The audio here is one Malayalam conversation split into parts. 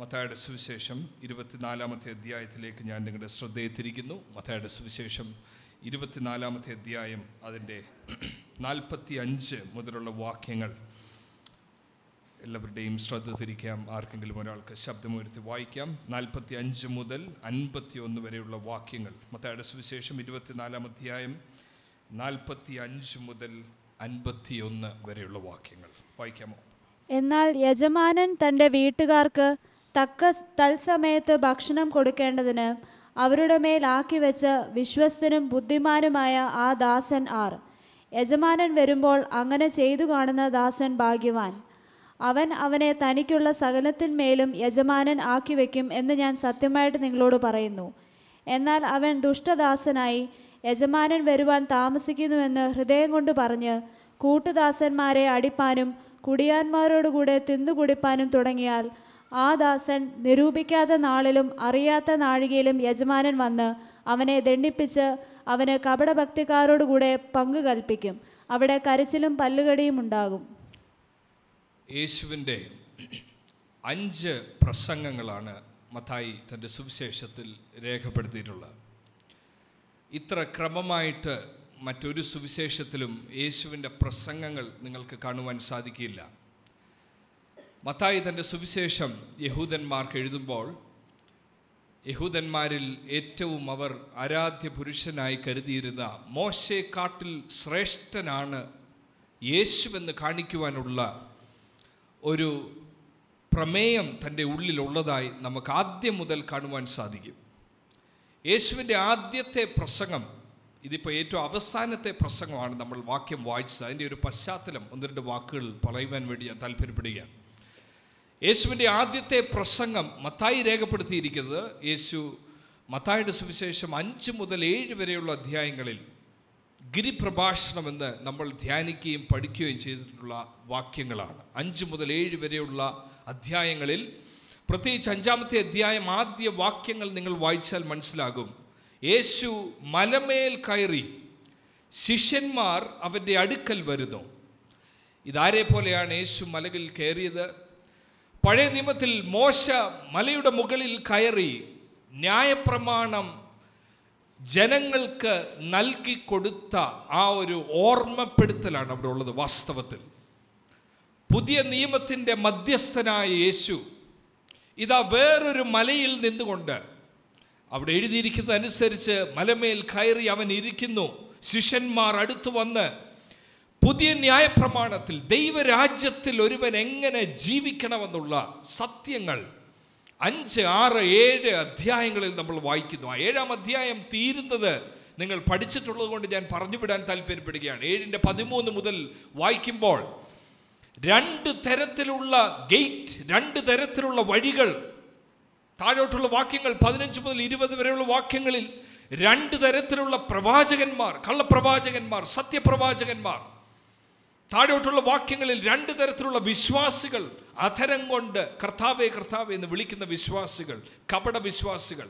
മത്തായുടെ സുവിശേഷം ഇരുപത്തിനാലാമത്തെ അധ്യായത്തിലേക്ക് ഞാൻ നിങ്ങളുടെ ശ്രദ്ധയെ തിരിക്കുന്നു മത്തായുടെ സുവിശേഷം ഇരുപത്തിനാലാമത്തെ അധ്യായം അതിൻ്റെ നാൽപ്പത്തി അഞ്ച് മുതലുള്ള വാക്യങ്ങൾ എല്ലാവരുടെയും ശ്രദ്ധ തിരിക്കാം ആർക്കെങ്കിലും ഒരാൾക്ക് ശബ്ദമുയർത്തി വായിക്കാം നാൽപ്പത്തി അഞ്ച് മുതൽ അൻപത്തി ഒന്ന് വരെയുള്ള വാക്യങ്ങൾ മത്തായുടെ സുവിശേഷം ഇരുപത്തിനാലാം അധ്യായം നാൽപ്പത്തി അഞ്ച് മുതൽ ഒന്ന് വരെയുള്ള വാക്യങ്ങൾ വായിക്കാമോ എന്നാൽ യജമാനൻ തൻ്റെ വീട്ടുകാർക്ക് തക്ക തത്സമയത്ത് ഭക്ഷണം കൊടുക്കേണ്ടതിന് അവരുടെ മേൽ ആക്കി വെച്ച് വിശ്വസ്തനും ബുദ്ധിമാനുമായ ആ ദാസൻ ആർ യജമാനൻ വരുമ്പോൾ അങ്ങനെ ചെയ്തു കാണുന്ന ദാസൻ ഭാഗ്യവാൻ അവൻ അവനെ തനിക്കുള്ള സകലത്തിന്മേലും യജമാനൻ ആക്കി വയ്ക്കും എന്ന് ഞാൻ സത്യമായിട്ട് നിങ്ങളോട് പറയുന്നു എന്നാൽ അവൻ ദുഷ്ടദാസനായി യജമാനൻ വരുവാൻ താമസിക്കുന്നുവെന്ന് ഹൃദയം കൊണ്ട് പറഞ്ഞ് കൂട്ടുദാസന്മാരെ അടിപ്പാനും കുടിയാന്മാരോടുകൂടെ തിന്നുകുടിപ്പാനും തുടങ്ങിയാൽ ആ ദാസൻ നിരൂപിക്കാത്ത നാളിലും അറിയാത്ത നാഴികയിലും യജമാനൻ വന്ന് അവനെ ദണ്ഡിപ്പിച്ച് അവന് കപടഭക്തിക്കാരോടുകൂടെ പങ്കു കൽപ്പിക്കും അവിടെ കരച്ചിലും പല്ലുകടിയും ഉണ്ടാകും യേശുവിൻ്റെ അഞ്ച് പ്രസംഗങ്ങളാണ് മത്തായി തൻ്റെ സുവിശേഷത്തിൽ രേഖപ്പെടുത്തിയിട്ടുള്ളത് ഇത്ര ക്രമമായിട്ട് മറ്റൊരു സുവിശേഷത്തിലും യേശുവിൻ്റെ പ്രസംഗങ്ങൾ നിങ്ങൾക്ക് കാണുവാൻ സാധിക്കില്ല മത്തായി തൻ്റെ സുവിശേഷം യഹൂദന്മാർക്ക് എഴുതുമ്പോൾ യഹൂദന്മാരിൽ ഏറ്റവും അവർ ആരാധ്യ പുരുഷനായി കരുതിയിരുന്ന കാട്ടിൽ ശ്രേഷ്ഠനാണ് യേശുവെന്ന് കാണിക്കുവാനുള്ള ഒരു പ്രമേയം തൻ്റെ ഉള്ളിലുള്ളതായി നമുക്ക് ആദ്യം മുതൽ കാണുവാൻ സാധിക്കും യേശുവിൻ്റെ ആദ്യത്തെ പ്രസംഗം ഇതിപ്പോൾ ഏറ്റവും അവസാനത്തെ പ്രസംഗമാണ് നമ്മൾ വാക്യം വായിച്ചത് അതിൻ്റെ ഒരു പശ്ചാത്തലം ഒന്ന് രണ്ട് വാക്കുകൾ പറയുവാൻ വേണ്ടി ഞാൻ താല്പര്യപ്പെടുകയാണ് യേശുവിൻ്റെ ആദ്യത്തെ പ്രസംഗം മത്തായി രേഖപ്പെടുത്തിയിരിക്കുന്നത് യേശു മത്തായുടെ സുവിശേഷം അഞ്ച് മുതൽ ഏഴ് വരെയുള്ള അധ്യായങ്ങളിൽ ഗിരിപ്രഭാഷണമെന്ന് നമ്മൾ ധ്യാനിക്കുകയും പഠിക്കുകയും ചെയ്തിട്ടുള്ള വാക്യങ്ങളാണ് അഞ്ച് മുതൽ ഏഴ് വരെയുള്ള അധ്യായങ്ങളിൽ പ്രത്യേകിച്ച് അഞ്ചാമത്തെ അധ്യായം ആദ്യ വാക്യങ്ങൾ നിങ്ങൾ വായിച്ചാൽ മനസ്സിലാകും യേശു മലമേൽ കയറി ശിഷ്യന്മാർ അവൻ്റെ അടുക്കൽ വരുന്നു ഇതാരെ പോലെയാണ് യേശു മലകിൽ കയറിയത് പഴയ നിയമത്തിൽ മോശ മലയുടെ മുകളിൽ കയറി ന്യായപ്രമാണം ജനങ്ങൾക്ക് നൽകി കൊടുത്ത ആ ഒരു ഓർമ്മപ്പെടുത്തലാണ് അവിടെ ഉള്ളത് വാസ്തവത്തിൽ പുതിയ നിയമത്തിൻ്റെ മധ്യസ്ഥനായ യേശു ഇതാ വേറൊരു മലയിൽ നിന്നുകൊണ്ട് അവിടെ എഴുതിയിരിക്കുന്നതനുസരിച്ച് മലമേൽ കയറി അവൻ ഇരിക്കുന്നു ശിഷ്യന്മാർ അടുത്തു വന്ന് പുതിയ പ്രമാണത്തിൽ ദൈവരാജ്യത്തിൽ ഒരുവൻ എങ്ങനെ ജീവിക്കണമെന്നുള്ള സത്യങ്ങൾ അഞ്ച് ആറ് ഏഴ് അധ്യായങ്ങളിൽ നമ്മൾ വായിക്കുന്നു ആ ഏഴാം അധ്യായം തീരുന്നത് നിങ്ങൾ പഠിച്ചിട്ടുള്ളത് കൊണ്ട് ഞാൻ പറഞ്ഞുവിടാൻ താല്പര്യപ്പെടുകയാണ് ഏഴിൻ്റെ പതിമൂന്ന് മുതൽ വായിക്കുമ്പോൾ രണ്ട് തരത്തിലുള്ള ഗേറ്റ് രണ്ട് തരത്തിലുള്ള വഴികൾ താഴോട്ടുള്ള വാക്യങ്ങൾ പതിനഞ്ച് മുതൽ ഇരുപത് വരെയുള്ള വാക്യങ്ങളിൽ രണ്ട് തരത്തിലുള്ള പ്രവാചകന്മാർ കള്ളപ്രവാചകന്മാർ സത്യപ്രവാചകന്മാർ താഴോട്ടുള്ള വാക്യങ്ങളിൽ രണ്ട് തരത്തിലുള്ള വിശ്വാസികൾ അധരം കൊണ്ട് കർത്താവേ കർത്താവേ എന്ന് വിളിക്കുന്ന വിശ്വാസികൾ കപട വിശ്വാസികൾ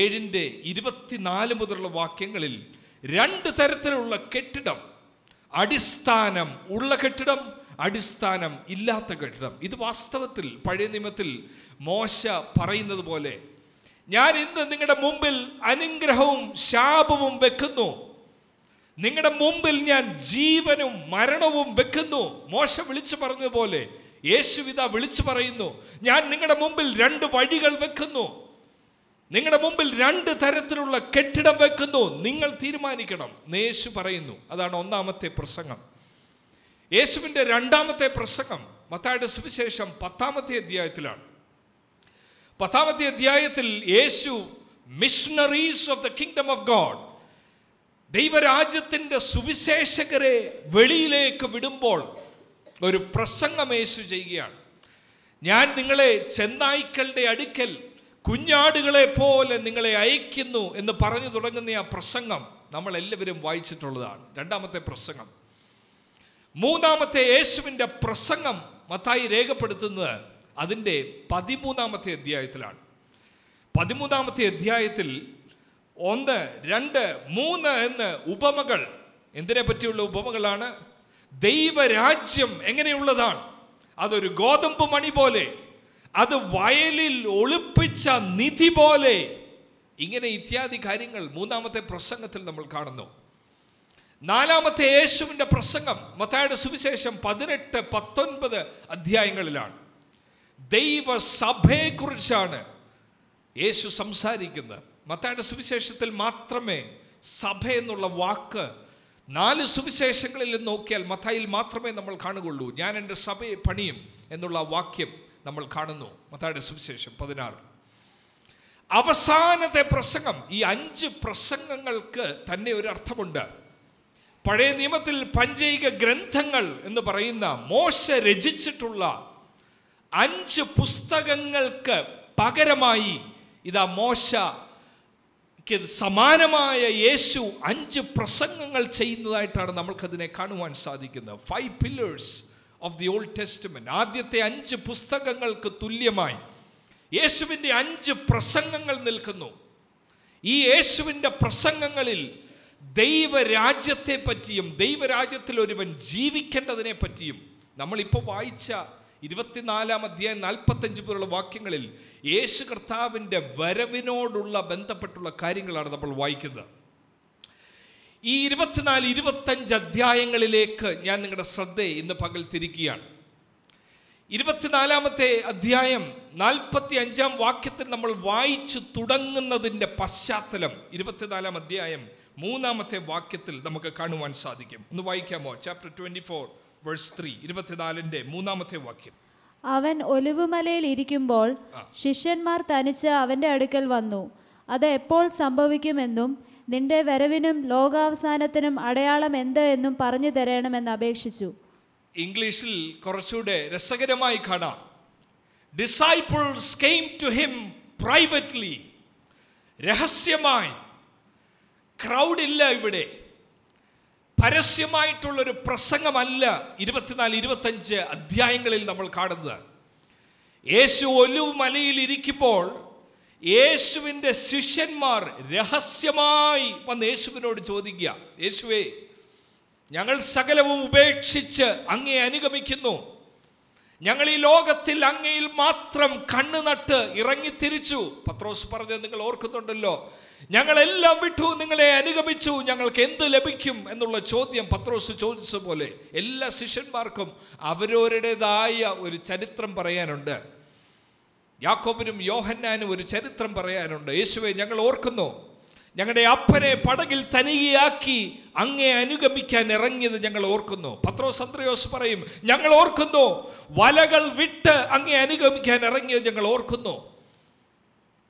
ഏഴിൻ്റെ ഇരുപത്തിനാല് മുതലുള്ള വാക്യങ്ങളിൽ രണ്ട് തരത്തിലുള്ള കെട്ടിടം അടിസ്ഥാനം ഉള്ള കെട്ടിടം അടിസ്ഥാനം ഇല്ലാത്ത കെട്ടിടം ഇത് വാസ്തവത്തിൽ പഴയ നിയമത്തിൽ മോശ പറയുന്നത് പോലെ ഞാൻ ഇന്ന് നിങ്ങളുടെ മുമ്പിൽ അനുഗ്രഹവും ശാപവും വെക്കുന്നു നിങ്ങളുടെ മുമ്പിൽ ഞാൻ ജീവനും മരണവും വെക്കുന്നു മോശം വിളിച്ചു പറഞ്ഞതുപോലെ യേശുവിത വിളിച്ചു പറയുന്നു ഞാൻ നിങ്ങളുടെ മുമ്പിൽ രണ്ട് വഴികൾ വെക്കുന്നു നിങ്ങളുടെ മുമ്പിൽ രണ്ട് തരത്തിലുള്ള കെട്ടിടം വെക്കുന്നു നിങ്ങൾ തീരുമാനിക്കണം നേശു പറയുന്നു അതാണ് ഒന്നാമത്തെ പ്രസംഗം യേശുവിൻ്റെ രണ്ടാമത്തെ പ്രസംഗം മത്തായുടെ സുവിശേഷം പത്താമത്തെ അധ്യായത്തിലാണ് പത്താമത്തെ അധ്യായത്തിൽ യേശു missionaries of the kingdom of God ദൈവരാജ്യത്തിൻ്റെ സുവിശേഷകരെ വെളിയിലേക്ക് വിടുമ്പോൾ ഒരു പ്രസംഗമേശു ചെയ്യുകയാണ് ഞാൻ നിങ്ങളെ ചെന്നായ്ക്കളുടെ അടുക്കൽ കുഞ്ഞാടുകളെ പോലെ നിങ്ങളെ അയക്കുന്നു എന്ന് പറഞ്ഞു തുടങ്ങുന്ന ആ പ്രസംഗം നമ്മൾ എല്ലാവരും വായിച്ചിട്ടുള്ളതാണ് രണ്ടാമത്തെ പ്രസംഗം മൂന്നാമത്തെ യേശുവിൻ്റെ പ്രസംഗം മത്തായി രേഖപ്പെടുത്തുന്നത് അതിൻ്റെ പതിമൂന്നാമത്തെ അധ്യായത്തിലാണ് പതിമൂന്നാമത്തെ അധ്യായത്തിൽ ഒന്ന് രണ്ട് മൂന്ന് എന്ന് ഉപമകൾ എന്തിനെ പറ്റിയുള്ള ഉപമകളാണ് ദൈവരാജ്യം എങ്ങനെയുള്ളതാണ് അതൊരു ഗോതമ്പ് മണി പോലെ അത് വയലിൽ ഒളിപ്പിച്ച നിധി പോലെ ഇങ്ങനെ ഇത്യാദി കാര്യങ്ങൾ മൂന്നാമത്തെ പ്രസംഗത്തിൽ നമ്മൾ കാണുന്നു നാലാമത്തെ യേശുവിൻ്റെ പ്രസംഗം മത്തായുടെ സുവിശേഷം പതിനെട്ട് പത്തൊൻപത് അധ്യായങ്ങളിലാണ് ദൈവസഭയെക്കുറിച്ചാണ് യേശു സംസാരിക്കുന്നത് മത്തായുടെ സുവിശേഷത്തിൽ മാത്രമേ സഭ എന്നുള്ള വാക്ക് നാല് സുവിശേഷങ്ങളിൽ നോക്കിയാൽ മത്തായിൽ മാത്രമേ നമ്മൾ കാണുകയുള്ളൂ ഞാൻ എൻ്റെ സഭയെ പണിയും എന്നുള്ള വാക്യം നമ്മൾ കാണുന്നു മത്തായുടെ സുവിശേഷം പതിനാറ് അവസാനത്തെ പ്രസംഗം ഈ അഞ്ച് പ്രസംഗങ്ങൾക്ക് തന്നെ ഒരു അർത്ഥമുണ്ട് പഴയ നിയമത്തിൽ പഞ്ചൈക ഗ്രന്ഥങ്ങൾ എന്ന് പറയുന്ന മോശ രചിച്ചിട്ടുള്ള അഞ്ച് പുസ്തകങ്ങൾക്ക് പകരമായി ഇതാ മോശ ക്ക് സമാനമായ യേശു അഞ്ച് പ്രസംഗങ്ങൾ ചെയ്യുന്നതായിട്ടാണ് നമ്മൾക്കതിനെ കാണുവാൻ സാധിക്കുന്നത് five pillars of the old testament ആദ്യത്തെ അഞ്ച് പുസ്തകങ്ങൾക്ക് തുല്യമായി യേശുവിൻ്റെ അഞ്ച് പ്രസംഗങ്ങൾ നിൽക്കുന്നു ഈ യേശുവിൻ്റെ പ്രസംഗങ്ങളിൽ ദൈവരാജ്യത്തെ പറ്റിയും ദൈവരാജ്യത്തിൽ ഒരുവൻ ജീവിക്കേണ്ടതിനെ പറ്റിയും നമ്മളിപ്പോൾ വായിച്ച ഇരുപത്തിനാലാം അധ്യായം നാൽപ്പത്തഞ്ച് പേരുള്ള വാക്യങ്ങളിൽ യേശു കർത്താവിൻ്റെ വരവിനോടുള്ള ബന്ധപ്പെട്ടുള്ള കാര്യങ്ങളാണ് നമ്മൾ വായിക്കുന്നത് ഈ ഇരുപത്തിനാല് ഇരുപത്തഞ്ച് അധ്യായങ്ങളിലേക്ക് ഞാൻ നിങ്ങളുടെ ശ്രദ്ധ ഇന്ന് പകൽ തിരിക്കുകയാണ് ഇരുപത്തിനാലാമത്തെ അധ്യായം നാൽപ്പത്തി അഞ്ചാം വാക്യത്തിൽ നമ്മൾ വായിച്ചു തുടങ്ങുന്നതിൻ്റെ പശ്ചാത്തലം ഇരുപത്തിനാലാം അധ്യായം മൂന്നാമത്തെ വാക്യത്തിൽ നമുക്ക് കാണുവാൻ സാധിക്കും ഒന്ന് വായിക്കാമോ chapter twenty four verse three ഇരുപത്തിനാലിന്റെ മൂന്നാമത്തെ വാക്യം അവൻ ഒലിവുമലയിൽ ഇരിക്കുമ്പോൾ ശിഷ്യന്മാർ തനിച്ച് അവൻ്റെ അടുക്കൽ വന്നു അത് എപ്പോൾ സംഭവിക്കുമെന്നും നിന്റെ വരവിനും ലോകാവസാനത്തിനും അടയാളം എന്ത് എന്നും പറഞ്ഞു തരണമെന്ന് അപേക്ഷിച്ചു ഇംഗ്ലീഷിൽ കുറച്ചുകൂടെ രസകരമായി കാണാം disciples came to him privately രഹസ്യമായി ക്രൗഡ് ഇല്ല ഇവിടെ പരസ്യമായിട്ടുള്ളൊരു പ്രസംഗമല്ല ഇരുപത്തിനാല് ഇരുപത്തഞ്ച് അധ്യായങ്ങളിൽ നമ്മൾ കാണുന്നത് യേശു ഒലിവ് മലയിൽ ഇരിക്കുമ്പോൾ യേശുവിൻ്റെ ശിഷ്യന്മാർ രഹസ്യമായി വന്ന് യേശുവിനോട് ചോദിക്കുക യേശുവേ ഞങ്ങൾ സകലവും ഉപേക്ഷിച്ച് അങ്ങേ അനുഗമിക്കുന്നു ഞങ്ങൾ ഈ ലോകത്തിൽ അങ്ങയിൽ മാത്രം കണ്ണു നട്ട് ഇറങ്ങി പത്രോസ് പറഞ്ഞത് നിങ്ങൾ ഓർക്കുന്നുണ്ടല്ലോ ഞങ്ങളെല്ലാം വിട്ടു നിങ്ങളെ അനുഗമിച്ചു ഞങ്ങൾക്ക് എന്ത് ലഭിക്കും എന്നുള്ള ചോദ്യം പത്രോസ് ചോദിച്ച പോലെ എല്ലാ ശിഷ്യന്മാർക്കും അവരവരുടേതായ ഒരു ചരിത്രം പറയാനുണ്ട് യാക്കോബിനും യോഹന്നാനും ഒരു ചരിത്രം പറയാനുണ്ട് യേശുവെ ഞങ്ങൾ ഓർക്കുന്നു ഞങ്ങളുടെ അപ്പനെ പടകിൽ തനികയാക്കി അങ്ങേ അനുഗമിക്കാൻ ഇറങ്ങിയത് ഞങ്ങൾ ഓർക്കുന്നു പത്രോസ് അന്ത്രയോസ് പറയും ഞങ്ങൾ ഓർക്കുന്നു വലകൾ വിട്ട് അങ്ങേ അനുഗമിക്കാൻ ഇറങ്ങിയത് ഞങ്ങൾ ഓർക്കുന്നു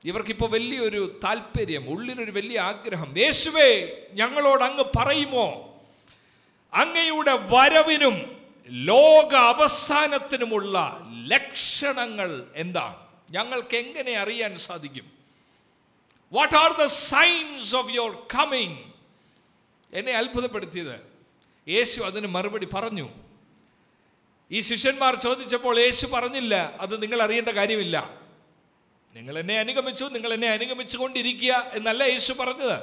ഇവർക്കിപ്പോൾ വലിയൊരു താല്പര്യം ഉള്ളിലൊരു വലിയ ആഗ്രഹം യേശുവേ ഞങ്ങളോട് അങ്ങ് പറയുമോ അങ്ങയുടെ വരവിനും ലോക അവസാനത്തിനുമുള്ള ലക്ഷണങ്ങൾ എന്താണ് ഞങ്ങൾക്ക് എങ്ങനെ അറിയാൻ സാധിക്കും what are the signs of your coming എന്നെ അത്ഭുതപ്പെടുത്തിയത് യേശു അതിന് മറുപടി പറഞ്ഞു ഈ ശിഷ്യന്മാർ ചോദിച്ചപ്പോൾ യേശു പറഞ്ഞില്ല അത് നിങ്ങൾ അറിയേണ്ട കാര്യമില്ല നിങ്ങൾ എന്നെ അനുഗമിച്ചു നിങ്ങൾ എന്നെ അനുഗമിച്ചു കൊണ്ടിരിക്കുക എന്നല്ല യേശു പറഞ്ഞത്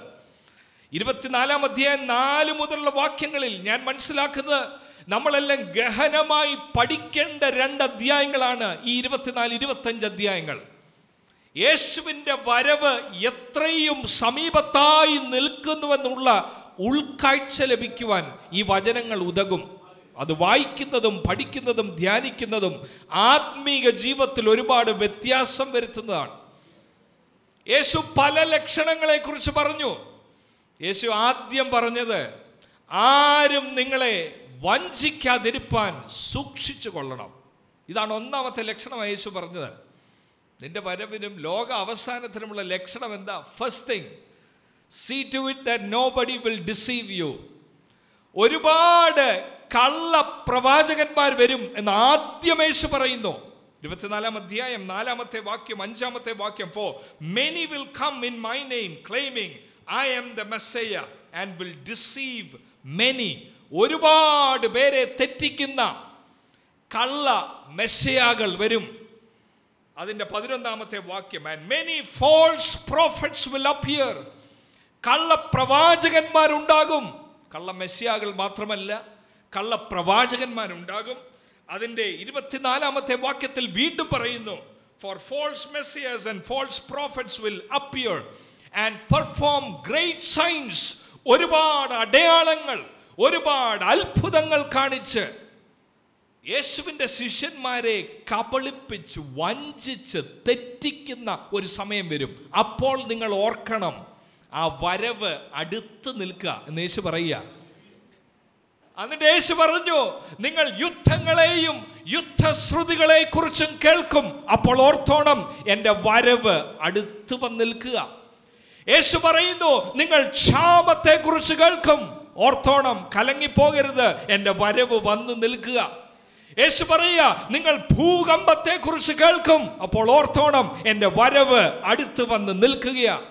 ഇരുപത്തിനാലാം അധ്യായം നാല് മുതലുള്ള വാക്യങ്ങളിൽ ഞാൻ മനസ്സിലാക്കുന്നത് നമ്മളെല്ലാം ഗഹനമായി പഠിക്കേണ്ട രണ്ട് അധ്യായങ്ങളാണ് ഈ ഇരുപത്തിനാല് ഇരുപത്തഞ്ച് അധ്യായങ്ങൾ യേശുവിൻ്റെ വരവ് എത്രയും സമീപത്തായി നിൽക്കുന്നുവെന്നുള്ള ഉൾക്കാഴ്ച ലഭിക്കുവാൻ ഈ വചനങ്ങൾ ഉതകും അത് വായിക്കുന്നതും പഠിക്കുന്നതും ധ്യാനിക്കുന്നതും ആത്മീക ജീവിതത്തിൽ ഒരുപാട് വ്യത്യാസം വരുത്തുന്നതാണ് യേശു പല ലക്ഷണങ്ങളെക്കുറിച്ച് പറഞ്ഞു യേശു ആദ്യം പറഞ്ഞത് ആരും നിങ്ങളെ വഞ്ചിക്കാതിരിപ്പാൻ സൂക്ഷിച്ചു കൊള്ളണം ഇതാണ് ഒന്നാമത്തെ ലക്ഷണമായി യേശു പറഞ്ഞത് നിന്റെ വരവിനും ലോക അവസാനത്തിനുമുള്ള ലക്ഷണം എന്താ first thing see to it that nobody will deceive you ഒരുപാട് കള്ള പ്രവാചകന്മാർ വരും എന്ന് ആദ്യമേശു പറയുന്നു ഇരുപത്തിനാലാം അധ്യായം നാലാമത്തെ വാക്യം അഞ്ചാമത്തെ വാക്യം for many will come in my name claiming I am the messiah and will deceive many ഒരുപാട് പേരെ തെറ്റിക്കുന്ന കള്ള മെസ്സയാകൾ വരും അതിൻ്റെ പതിനൊന്നാമത്തെ വാക്യം and many false prophets will appear കള്ള പ്രവാചകന്മാരുണ്ടാകും കള്ള മെസ്സിയാകൾ മാത്രമല്ല കള്ളപ്രവാചകന്മാരുണ്ടാകും അതിൻ്റെ ഇരുപത്തിനാലാമത്തെ വാക്യത്തിൽ വീണ്ടും പറയുന്നു for false messiahs and false prophets will appear and perform great signs ഒരുപാട് അടയാളങ്ങൾ ഒരുപാട് അത്ഭുതങ്ങൾ കാണിച്ച് യേശുവിൻ്റെ ശിഷ്യന്മാരെ കബളിപ്പിച്ച് വഞ്ചിച്ച് തെറ്റിക്കുന്ന ഒരു സമയം വരും അപ്പോൾ നിങ്ങൾ ഓർക്കണം ആ വരവ് അടുത്ത് നിൽക്കുക എന്ന് യേശു പറയുക എന്നിട്ട് യേശു പറഞ്ഞു നിങ്ങൾ യുദ്ധങ്ങളെയും യുദ്ധശ്രുതികളെ കുറിച്ചും കേൾക്കും അപ്പോൾ ഓർത്തോണം എൻ്റെ വരവ് അടുത്ത് വന്നിൽക്കുക യേശു പറയുന്നു നിങ്ങൾ ക്ഷാമത്തെ കുറിച്ച് കേൾക്കും ഓർത്തോണം കലങ്ങിപ്പോകരുത് എൻ്റെ വരവ് വന്ന് നിൽക്കുക യേശു പറയുക നിങ്ങൾ ഭൂകമ്പത്തെ കുറിച്ച് കേൾക്കും അപ്പോൾ ഓർത്തോണം എൻ്റെ വരവ് അടുത്ത് വന്ന് നിൽക്കുകയാണ്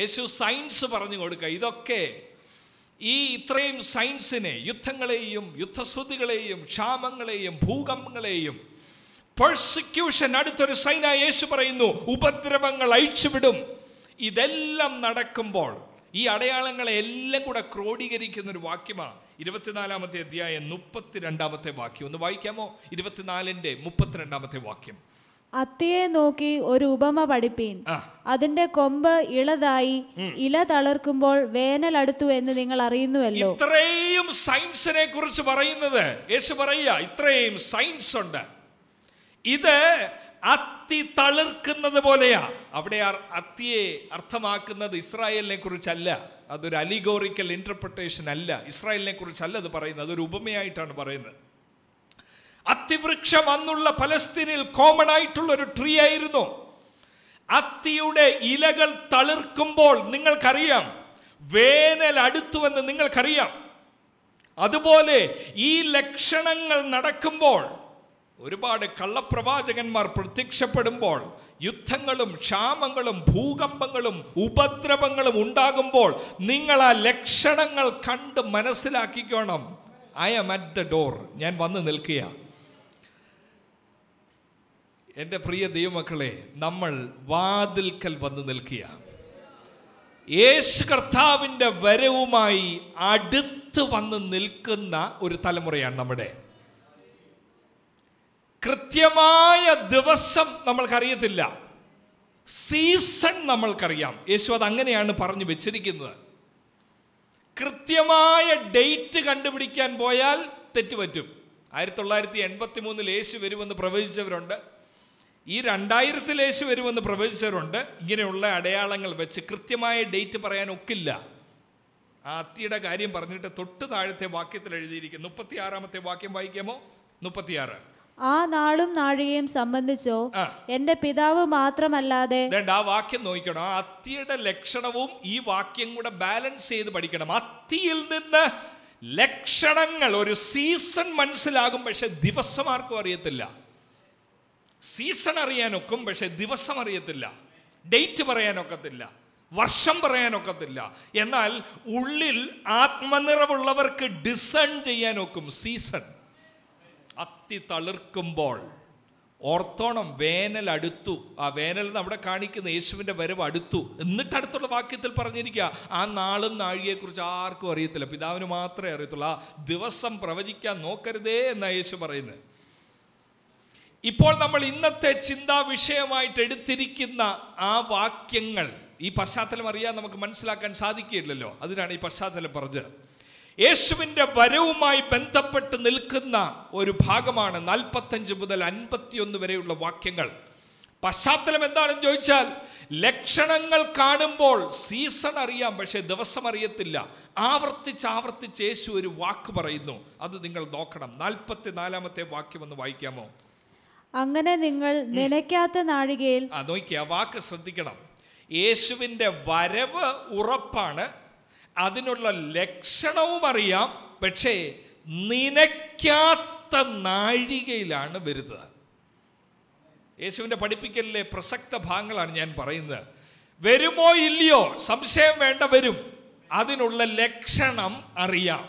യേശു സയൻസ് പറഞ്ഞു കൊടുക്കുക ഇതൊക്കെ ഈ ഇത്രയും സയൻസിനെ യുദ്ധങ്ങളെയും യുദ്ധസ്തുതികളെയും ക്ഷാമങ്ങളെയും ഭൂകമ്പങ്ങളെയും പ്രോസിക്യൂഷൻ അടുത്തൊരു സൈന യേശു പറയുന്നു ഉപദ്രവങ്ങൾ അഴിച്ചുവിടും ഇതെല്ലാം നടക്കുമ്പോൾ ഈ അടയാളങ്ങളെ എല്ലാം കൂടെ ക്രോഡീകരിക്കുന്ന ഒരു വാക്യമാണ് ഇരുപത്തിനാലാമത്തെ അധ്യായം മുപ്പത്തിരണ്ടാമത്തെ വാക്യം ഒന്ന് വായിക്കാമോ ഇരുപത്തിനാലിൻ്റെ മുപ്പത്തിരണ്ടാമത്തെ വാക്യം അത്തിയെ നോക്കി ഒരു ഉപമ പഠിപ്പീൻ അതിന്റെ കൊമ്പ് ഇളതായി ഇല തളർക്കുമ്പോൾ വേനൽ അടുത്തു എന്ന് നിങ്ങൾ അറിയുന്നുവല്ലോ ഇത്രയും സയൻസിനെ കുറിച്ച് പറയുന്നത് യേശു പറയ ഇത്രയും സയൻസ് ഉണ്ട് ഇത് അത്തി തളിർക്കുന്നത് പോലെയാ അവിടെ അത്തിയെ അർത്ഥമാക്കുന്നത് ഇസ്രായേലിനെ കുറിച്ചല്ല അതൊരു അലിഗോറിക്കൽ ഇന്റർപ്രിട്ടേഷൻ അല്ല ഇസ്രായേലിനെ കുറിച്ചല്ല അത് പറയുന്നത് അതൊരു ഉപമയായിട്ടാണ് പറയുന്നത് അത്തിവൃക്ഷം അന്നുള്ള പലസ്തീനിൽ കോമൺ ആയിട്ടുള്ള ഒരു ട്രീ ആയിരുന്നു അത്തിയുടെ ഇലകൾ തളിർക്കുമ്പോൾ നിങ്ങൾക്കറിയാം വേനൽ അടുത്തുവെന്ന് നിങ്ങൾക്കറിയാം അതുപോലെ ഈ ലക്ഷണങ്ങൾ നടക്കുമ്പോൾ ഒരുപാട് കള്ളപ്രവാചകന്മാർ പ്രത്യക്ഷപ്പെടുമ്പോൾ യുദ്ധങ്ങളും ക്ഷാമങ്ങളും ഭൂകമ്പങ്ങളും ഉപദ്രവങ്ങളും ഉണ്ടാകുമ്പോൾ നിങ്ങൾ ആ ലക്ഷണങ്ങൾ കണ്ട് മനസ്സിലാക്കിക്കണം I am at the door ഞാൻ വന്ന് നിൽക്കുകയാണ് എൻ്റെ പ്രിയ ദൈവമക്കളെ നമ്മൾ വാതിൽക്കൽ വന്ന് നിൽക്കുകയാണ് യേശു കർത്താവിൻ്റെ വരവുമായി അടുത്ത് വന്ന് നിൽക്കുന്ന ഒരു തലമുറയാണ് നമ്മുടെ കൃത്യമായ ദിവസം നമ്മൾക്കറിയത്തില്ല സീസൺ നമ്മൾക്കറിയാം യേശു അത് അങ്ങനെയാണ് പറഞ്ഞു വെച്ചിരിക്കുന്നത് കൃത്യമായ ഡേറ്റ് കണ്ടുപിടിക്കാൻ പോയാൽ തെറ്റുപറ്റും ആയിരത്തി തൊള്ളായിരത്തി എൺപത്തി മൂന്നിൽ യേശു വരുമെന്ന് പ്രവചിച്ചവരുണ്ട് ഈ രണ്ടായിരത്തിൽ യേശു വരുമെന്ന് പ്രവചിച്ചവരുണ്ട് ഇങ്ങനെയുള്ള അടയാളങ്ങൾ വെച്ച് കൃത്യമായ ഡേറ്റ് പറയാൻ ഒക്കില്ല ആ അത്തിയുടെ കാര്യം പറഞ്ഞിട്ട് തൊട്ട് താഴത്തെ വാക്യത്തിൽ എഴുതിയിരിക്കുന്നു ആറാമത്തെ വാക്യം വായിക്കാമോ മുപ്പത്തിയാറ് ആ നാളും നാഴികയും സംബന്ധിച്ചോ എന്റെ പിതാവ് മാത്രമല്ലാതെ ആ വാക്യം നോക്കണം അത്തിയുടെ ലക്ഷണവും ഈ വാക്യം കൂടെ ബാലൻസ് ചെയ്ത് പഠിക്കണം അത്തിയിൽ നിന്ന് ലക്ഷണങ്ങൾ ഒരു സീസൺ മനസ്സിലാകും പക്ഷെ ദിവസം ആർക്കും അറിയത്തില്ല സീസൺ അറിയാനൊക്കും പക്ഷേ ദിവസം അറിയത്തില്ല ഡേറ്റ് പറയാനൊക്കത്തില്ല വർഷം പറയാനൊക്കത്തില്ല എന്നാൽ ഉള്ളിൽ ആത്മനിറവുള്ളവർക്ക് ഡിസൺ ചെയ്യാനൊക്കും സീസൺ അത്തി തളിർക്കുമ്പോൾ ഓർത്തോണം വേനൽ അടുത്തു ആ വേനൽ അവിടെ കാണിക്കുന്ന യേശുവിൻ്റെ വരവ് അടുത്തു എന്നിട്ട് അടുത്തുള്ള വാക്യത്തിൽ പറഞ്ഞിരിക്കുക ആ നാളും നാഴികയെക്കുറിച്ച് ആർക്കും അറിയത്തില്ല പിതാവിന് മാത്രമേ അറിയത്തുള്ളൂ ആ ദിവസം പ്രവചിക്കാൻ നോക്കരുതേ എന്നാണ് യേശു പറയുന്നത് ഇപ്പോൾ നമ്മൾ ഇന്നത്തെ ചിന്താ വിഷയമായിട്ട് എടുത്തിരിക്കുന്ന ആ വാക്യങ്ങൾ ഈ പശ്ചാത്തലം അറിയാൻ നമുക്ക് മനസ്സിലാക്കാൻ സാധിക്കില്ലല്ലോ അതിനാണ് ഈ പശ്ചാത്തലം പറഞ്ഞത് യേശുവിൻ്റെ വരവുമായി ബന്ധപ്പെട്ട് നിൽക്കുന്ന ഒരു ഭാഗമാണ് നാൽപ്പത്തഞ്ച് മുതൽ അൻപത്തിയൊന്ന് വരെയുള്ള വാക്യങ്ങൾ പശ്ചാത്തലം എന്താണെന്ന് ചോദിച്ചാൽ ലക്ഷണങ്ങൾ കാണുമ്പോൾ സീസൺ അറിയാം പക്ഷേ ദിവസം അറിയത്തില്ല ആവർത്തിച്ച് ആവർത്തിച്ച് യേശു ഒരു വാക്ക് പറയുന്നു അത് നിങ്ങൾ നോക്കണം നാൽപ്പത്തി നാലാമത്തെ വാക്യം ഒന്ന് വായിക്കാമോ അങ്ങനെ നിങ്ങൾ നിലയ്ക്കാത്ത നാഴികയിൽ നോക്കിയ വാക്ക് ശ്രദ്ധിക്കണം യേശുവിൻ്റെ വരവ് ഉറപ്പാണ് അതിനുള്ള ലക്ഷണവും അറിയാം പക്ഷേ നിനയ്ക്കാത്ത നാഴികയിലാണ് വരുന്നത് യേശുവിൻ്റെ പഠിപ്പിക്കലിലെ പ്രസക്ത ഭാഗങ്ങളാണ് ഞാൻ പറയുന്നത് വരുമോ ഇല്ലയോ സംശയം വേണ്ട വരും അതിനുള്ള ലക്ഷണം അറിയാം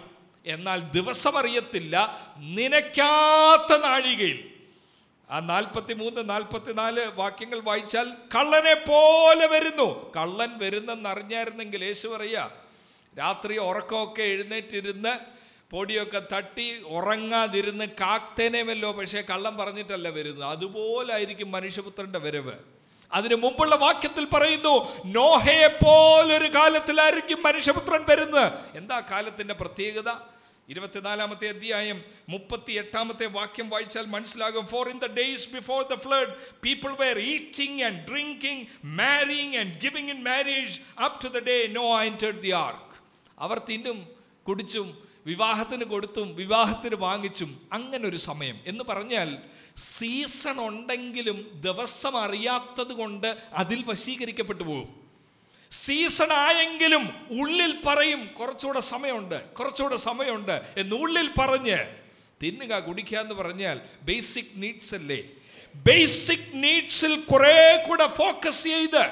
എന്നാൽ ദിവസം അറിയത്തില്ല നിനയ്ക്കാത്ത നാഴികയിൽ ആ നാൽപ്പത്തി മൂന്ന് നാൽപ്പത്തിനാല് വാക്യങ്ങൾ വായിച്ചാൽ കള്ളനെ പോലെ വരുന്നു കള്ളൻ വരുന്നെന്നറിഞ്ഞായിരുന്നെങ്കിൽ യേശു പറയുക രാത്രി ഉറക്കമൊക്കെ എഴുന്നേറ്റിരുന്ന് പൊടിയൊക്കെ തട്ടി ഉറങ്ങാതിരുന്ന് കാക്തേനേമല്ലോ പക്ഷേ കള്ളൻ പറഞ്ഞിട്ടല്ല വരുന്നത് അതുപോലായിരിക്കും മനുഷ്യപുത്രന്റെ വരവ് അതിനു മുമ്പുള്ള വാക്യത്തിൽ പറയുന്നു നോഹയെ പോലൊരു കാലത്തിലായിരിക്കും മനുഷ്യപുത്രൻ വരുന്നത് എന്താ കാലത്തിന്റെ പ്രത്യേകത ഇരുപത്തിനാലാമത്തെ അധ്യായം മുപ്പത്തി എട്ടാമത്തെ വാക്യം വായിച്ചാൽ മനസ്സിലാകും for in the days before the flood people were eating and drinking marrying and giving in marriage up to the day Noah entered the ark അവർ തിന്നും കുടിച്ചും വിവാഹത്തിന് കൊടുത്തും വിവാഹത്തിന് വാങ്ങിച്ചും അങ്ങനെ ഒരു സമയം എന്ന് പറഞ്ഞാൽ സീസൺ ഉണ്ടെങ്കിലും ദിവസം അറിയാത്തത് കൊണ്ട് അതിൽ വശീകരിക്കപ്പെട്ടു പോകും സീസൺ ആയെങ്കിലും ഉള്ളിൽ പറയും കുറച്ചുകൂടെ സമയമുണ്ട് കുറച്ചുകൂടെ സമയമുണ്ട് എന്ന് ഉള്ളിൽ പറഞ്ഞ് തിന്നുക കുടിക്കുക എന്ന് പറഞ്ഞാൽ ബേസിക് നീഡ്സ് അല്ലേ ബേസിക് നീഡ്സിൽ കുറേ കൂടെ ഫോക്കസ് ചെയ്ത്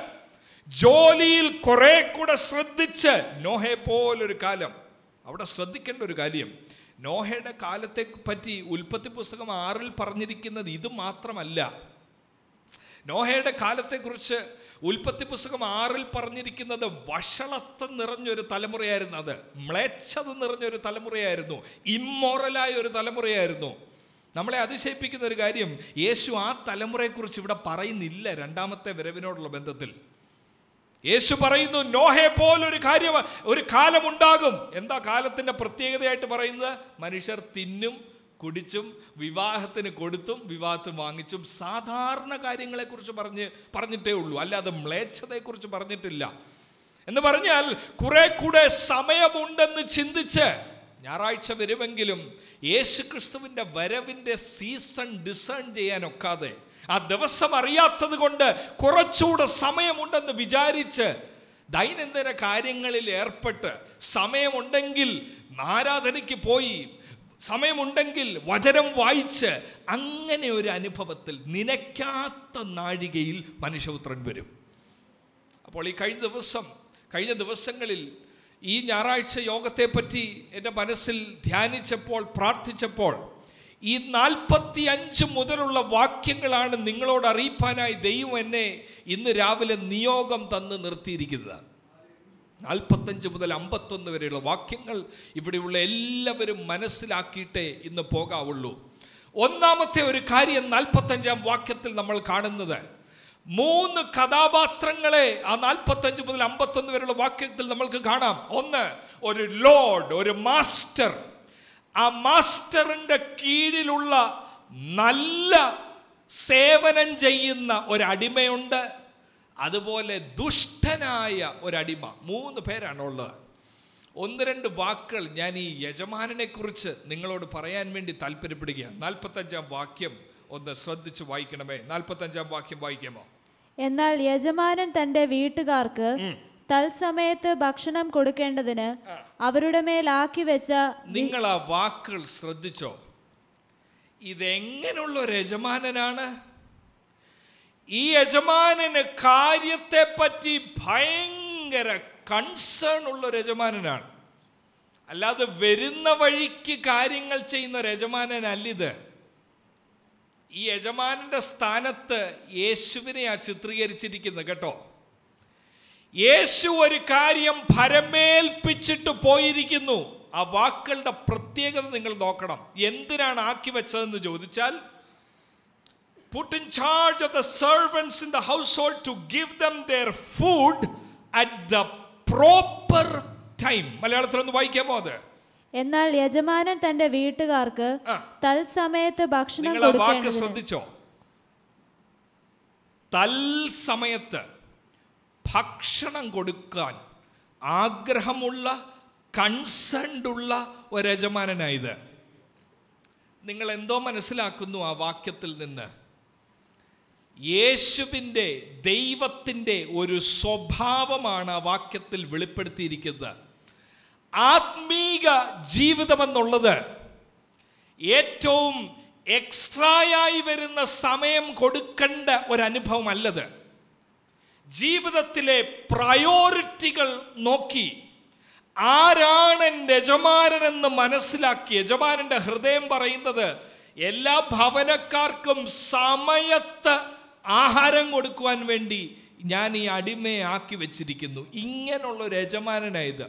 ജോലിയിൽ കുറേ കൂടെ ശ്രദ്ധിച്ച് നോഹെ പോലൊരു കാലം അവിടെ ശ്രദ്ധിക്കേണ്ട ഒരു കാര്യം നോഹയുടെ കാലത്തെ പറ്റി ഉൽപ്പത്തി പുസ്തകം ആറിൽ പറഞ്ഞിരിക്കുന്നത് ഇത് മാത്രമല്ല നോഹയുടെ കാലത്തെക്കുറിച്ച് ഉൽപ്പത്തി പുസ്തകം ആറിൽ പറഞ്ഞിരിക്കുന്നത് വഷളത്വം നിറഞ്ഞൊരു തലമുറയായിരുന്നു അത് മ്ലേച്ഛത നിറഞ്ഞൊരു തലമുറയായിരുന്നു ഇമ്മോറലായ ഒരു തലമുറയായിരുന്നു നമ്മളെ അതിശയിപ്പിക്കുന്ന ഒരു കാര്യം യേശു ആ തലമുറയെക്കുറിച്ച് ഇവിടെ പറയുന്നില്ല രണ്ടാമത്തെ വരവിനോടുള്ള ബന്ധത്തിൽ യേശു പറയുന്നു നോഹെ പോലൊരു കാര്യം ഒരു കാലമുണ്ടാകും എന്താ കാലത്തിൻ്റെ പ്രത്യേകതയായിട്ട് പറയുന്നത് മനുഷ്യർ തിന്നും കുടിച്ചും വിവാഹത്തിന് കൊടുത്തും വിവാഹത്തിന് വാങ്ങിച്ചും സാധാരണ കാര്യങ്ങളെക്കുറിച്ച് പറഞ്ഞ് പറഞ്ഞിട്ടേ ഉള്ളൂ അല്ലാതെ മ്ലേച്ഛതയെക്കുറിച്ച് പറഞ്ഞിട്ടില്ല എന്ന് പറഞ്ഞാൽ കുറെ കൂടെ സമയമുണ്ടെന്ന് ചിന്തിച്ച് ഞായറാഴ്ച വരുമെങ്കിലും യേശു ക്രിസ്തുവിൻ്റെ വരവിൻ്റെ സീസൺ ഡിസേൺ ചെയ്യാനൊക്കാതെ ആ ദിവസം അറിയാത്തത് കൊണ്ട് കുറച്ചുകൂടെ സമയമുണ്ടെന്ന് വിചാരിച്ച് ദൈനംദിന കാര്യങ്ങളിൽ ഏർപ്പെട്ട് സമയമുണ്ടെങ്കിൽ ആരാധനയ്ക്ക് പോയി സമയമുണ്ടെങ്കിൽ വചനം വായിച്ച് അങ്ങനെ ഒരു അനുഭവത്തിൽ നിനക്കാത്ത നാഴികയിൽ മനുഷ്യപുത്രൻ വരും അപ്പോൾ ഈ കഴിഞ്ഞ ദിവസം കഴിഞ്ഞ ദിവസങ്ങളിൽ ഈ ഞായറാഴ്ച യോഗത്തെപ്പറ്റി എൻ്റെ മനസ്സിൽ ധ്യാനിച്ചപ്പോൾ പ്രാർത്ഥിച്ചപ്പോൾ ഈ നാൽപ്പത്തി അഞ്ച് മുതലുള്ള വാക്യങ്ങളാണ് നിങ്ങളോട് അറിയിപ്പാനായി ദൈവം എന്നെ ഇന്ന് രാവിലെ നിയോഗം തന്ന് നിർത്തിയിരിക്കുന്നത് നാൽപ്പത്തഞ്ച് മുതൽ അമ്പത്തൊന്ന് വരെയുള്ള വാക്യങ്ങൾ ഇവിടെയുള്ള എല്ലാവരും മനസ്സിലാക്കിയിട്ടേ ഇന്ന് പോകാവുള്ളൂ ഒന്നാമത്തെ ഒരു കാര്യം നാൽപ്പത്തഞ്ചാം വാക്യത്തിൽ നമ്മൾ കാണുന്നത് മൂന്ന് കഥാപാത്രങ്ങളെ ആ നാൽപ്പത്തഞ്ച് മുതൽ അമ്പത്തൊന്ന് വരെയുള്ള വാക്യത്തിൽ നമ്മൾക്ക് കാണാം ഒന്ന് ഒരു ലോഡ് ഒരു മാസ്റ്റർ ആ മാസ്റ്ററിൻ്റെ കീഴിലുള്ള നല്ല സേവനം ചെയ്യുന്ന ഒരു അടിമയുണ്ട് അതുപോലെ ദുഷ്ടനായ ഒരടിമ മൂന്ന് പേരാണുള്ളത് ഒന്ന് രണ്ട് വാക്കുകൾ ഞാൻ ഈ യജമാനനെക്കുറിച്ച് നിങ്ങളോട് പറയാൻ വേണ്ടി താല്പര്യപ്പെടുകയാണ് നാൽപ്പത്തഞ്ചാം വാക്യം ഒന്ന് ശ്രദ്ധിച്ച് വായിക്കണമേ നാൽപ്പത്തഞ്ചാം വാക്യം വായിക്കാമോ എന്നാൽ യജമാനൻ തന്റെ വീട്ടുകാർക്ക് തത്സമയത്ത് ഭക്ഷണം കൊടുക്കേണ്ടതിന് അവരുടെ മേൽ ആക്കി വെച്ച നിങ്ങൾ ആ വാക്കുകൾ ശ്രദ്ധിച്ചോ ഇതെങ്ങനെയുള്ള ഒരു യജമാനനാണ് ഈ യജമാനന് കാര്യത്തെപ്പറ്റി ഭയങ്കര കൺസേൺ ഉള്ള ഒരു യജമാനനാണ് അല്ലാതെ വരുന്ന വഴിക്ക് കാര്യങ്ങൾ ചെയ്യുന്ന ഒരു യജമാനനല്ലിത് ഈ യജമാനന്റെ സ്ഥാനത്ത് യേശുവിനെയാ ചിത്രീകരിച്ചിരിക്കുന്നത് കേട്ടോ യേശു ഒരു കാര്യം ഭരമേൽപ്പിച്ചിട്ട് പോയിരിക്കുന്നു ആ വാക്കുകളുടെ പ്രത്യേകത നിങ്ങൾ നോക്കണം എന്തിനാണ് ആക്കി വെച്ചതെന്ന് ചോദിച്ചാൽ put in charge of the servants in the household to give them their food at the proper time മലയാളത്തിൽ ഒന്ന് വായിക്കാമോ അത് എന്നാൽ യജമാനൻ തന്റെ വീട്ടുകാർക്ക് തൽസമയത്ത് ഭക്ഷണം വാക്ക് ശ്രദ്ധിച്ചോ തൽസമയത്ത് ഭക്ഷണം കൊടുക്കാൻ ആഗ്രഹമുള്ള കൺസേൺഡുള്ള ഒരു യജമാനനായത് നിങ്ങൾ എന്തോ മനസ്സിലാക്കുന്നു ആ വാക്യത്തിൽ നിന്ന് യേശുവിൻ്റെ ദൈവത്തിൻ്റെ ഒരു സ്വഭാവമാണ് ആ വാക്യത്തിൽ വെളിപ്പെടുത്തിയിരിക്കുന്നത് ആത്മീക ജീവിതമെന്നുള്ളത് ഏറ്റവും എക്സ്ട്രായായി വരുന്ന സമയം കൊടുക്കേണ്ട ഒരനുഭവമല്ലത് ജീവിതത്തിലെ പ്രയോറിറ്റികൾ നോക്കി ആരാണ് എൻ്റെ എന്ന് മനസ്സിലാക്കി യജമാനൻ്റെ ഹൃദയം പറയുന്നത് എല്ലാ ഭവനക്കാർക്കും സമയത്ത് ആഹാരം കൊടുക്കുവാൻ വേണ്ടി ഞാൻ ഈ അടിമയെ ആക്കി വെച്ചിരിക്കുന്നു ഇങ്ങനെയുള്ള ഒരു യജമാനായത്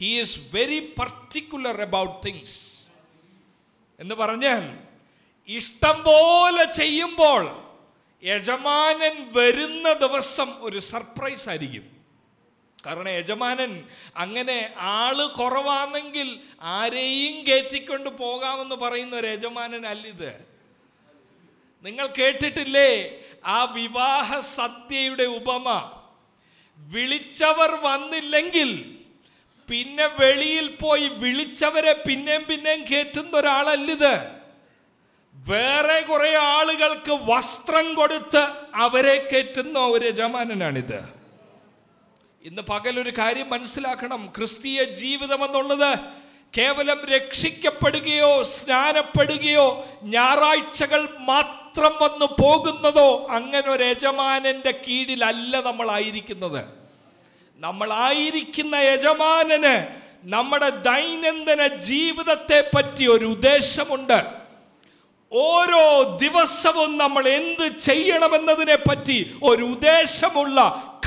he is very particular about things എന്ന് പറഞ്ഞാൽ ഇഷ്ടം പോലെ ചെയ്യുമ്പോൾ യജമാനൻ വരുന്ന ദിവസം ഒരു സർപ്രൈസ് ആയിരിക്കും കാരണം യജമാനൻ അങ്ങനെ ആള് കുറവാണെങ്കിൽ ആരെയും കയറ്റിക്കൊണ്ട് പോകാമെന്ന് പറയുന്ന ഒരു യജമാനൻ അല്ലിത് നിങ്ങൾ കേട്ടിട്ടില്ലേ ആ വിവാഹ സത്യയുടെ ഉപമ വിളിച്ചവർ വന്നില്ലെങ്കിൽ പിന്നെ വെളിയിൽ പോയി വിളിച്ചവരെ പിന്നെയും പിന്നെയും കയറ്റുന്ന ഒരാളല്ലിത് വേറെ കുറെ ആളുകൾക്ക് വസ്ത്രം കൊടുത്ത് അവരെ കയറ്റുന്ന ഒരു യജമാനനാണിത് ഇന്ന് പകലൊരു കാര്യം മനസ്സിലാക്കണം ക്രിസ്തീയ ജീവിതം എന്നുള്ളത് കേവലം രക്ഷിക്കപ്പെടുകയോ സ്നാനപ്പെടുകയോ ഞായറാഴ്ചകൾ മാത്രം മാത്രം വന്നു പോകുന്നതോ അങ്ങനെ ഒരു യജമാനൻ്റെ കീഴിലല്ല നമ്മളായിരിക്കുന്നത് നമ്മളായിരിക്കുന്ന യജമാനന് നമ്മുടെ ദൈനംദിന ജീവിതത്തെ പറ്റി ഒരു ഉദ്ദേശമുണ്ട് ഓരോ ദിവസവും നമ്മൾ എന്ത് ചെയ്യണമെന്നതിനെ പറ്റി ഒരു ഉദ്ദേശമുള്ള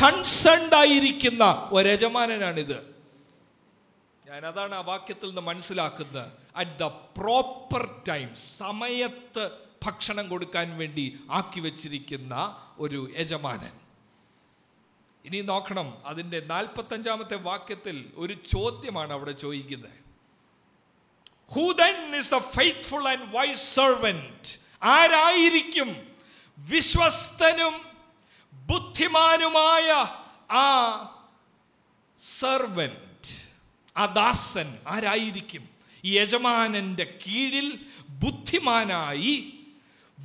കൺസേൺഡ് ആയിരിക്കുന്ന ഒരു യജമാനനാണിത് ഞാൻ അതാണ് ആ വാക്യത്തിൽ നിന്ന് മനസ്സിലാക്കുന്നത് അറ്റ് ദ പ്രോപ്പർ ടൈം സമയത്ത് ഭക്ഷണം കൊടുക്കാൻ വേണ്ടി ആക്കി വച്ചിരിക്കുന്ന ഒരു യജമാനൻ ഇനി നോക്കണം അതിൻ്റെ നാൽപ്പത്തഞ്ചാമത്തെ വാക്യത്തിൽ ഒരു ചോദ്യമാണ് അവിടെ ചോദിക്കുന്നത് who then is the faithful and wise servant ആരായിരിക്കും വിശ്വസ്തനും ബുദ്ധിമാനുമായ ആ സെർവൻറ്റ് ആ ദാസൻ ആരായിരിക്കും ഈ യജമാനൻ്റെ കീഴിൽ ബുദ്ധിമാനായി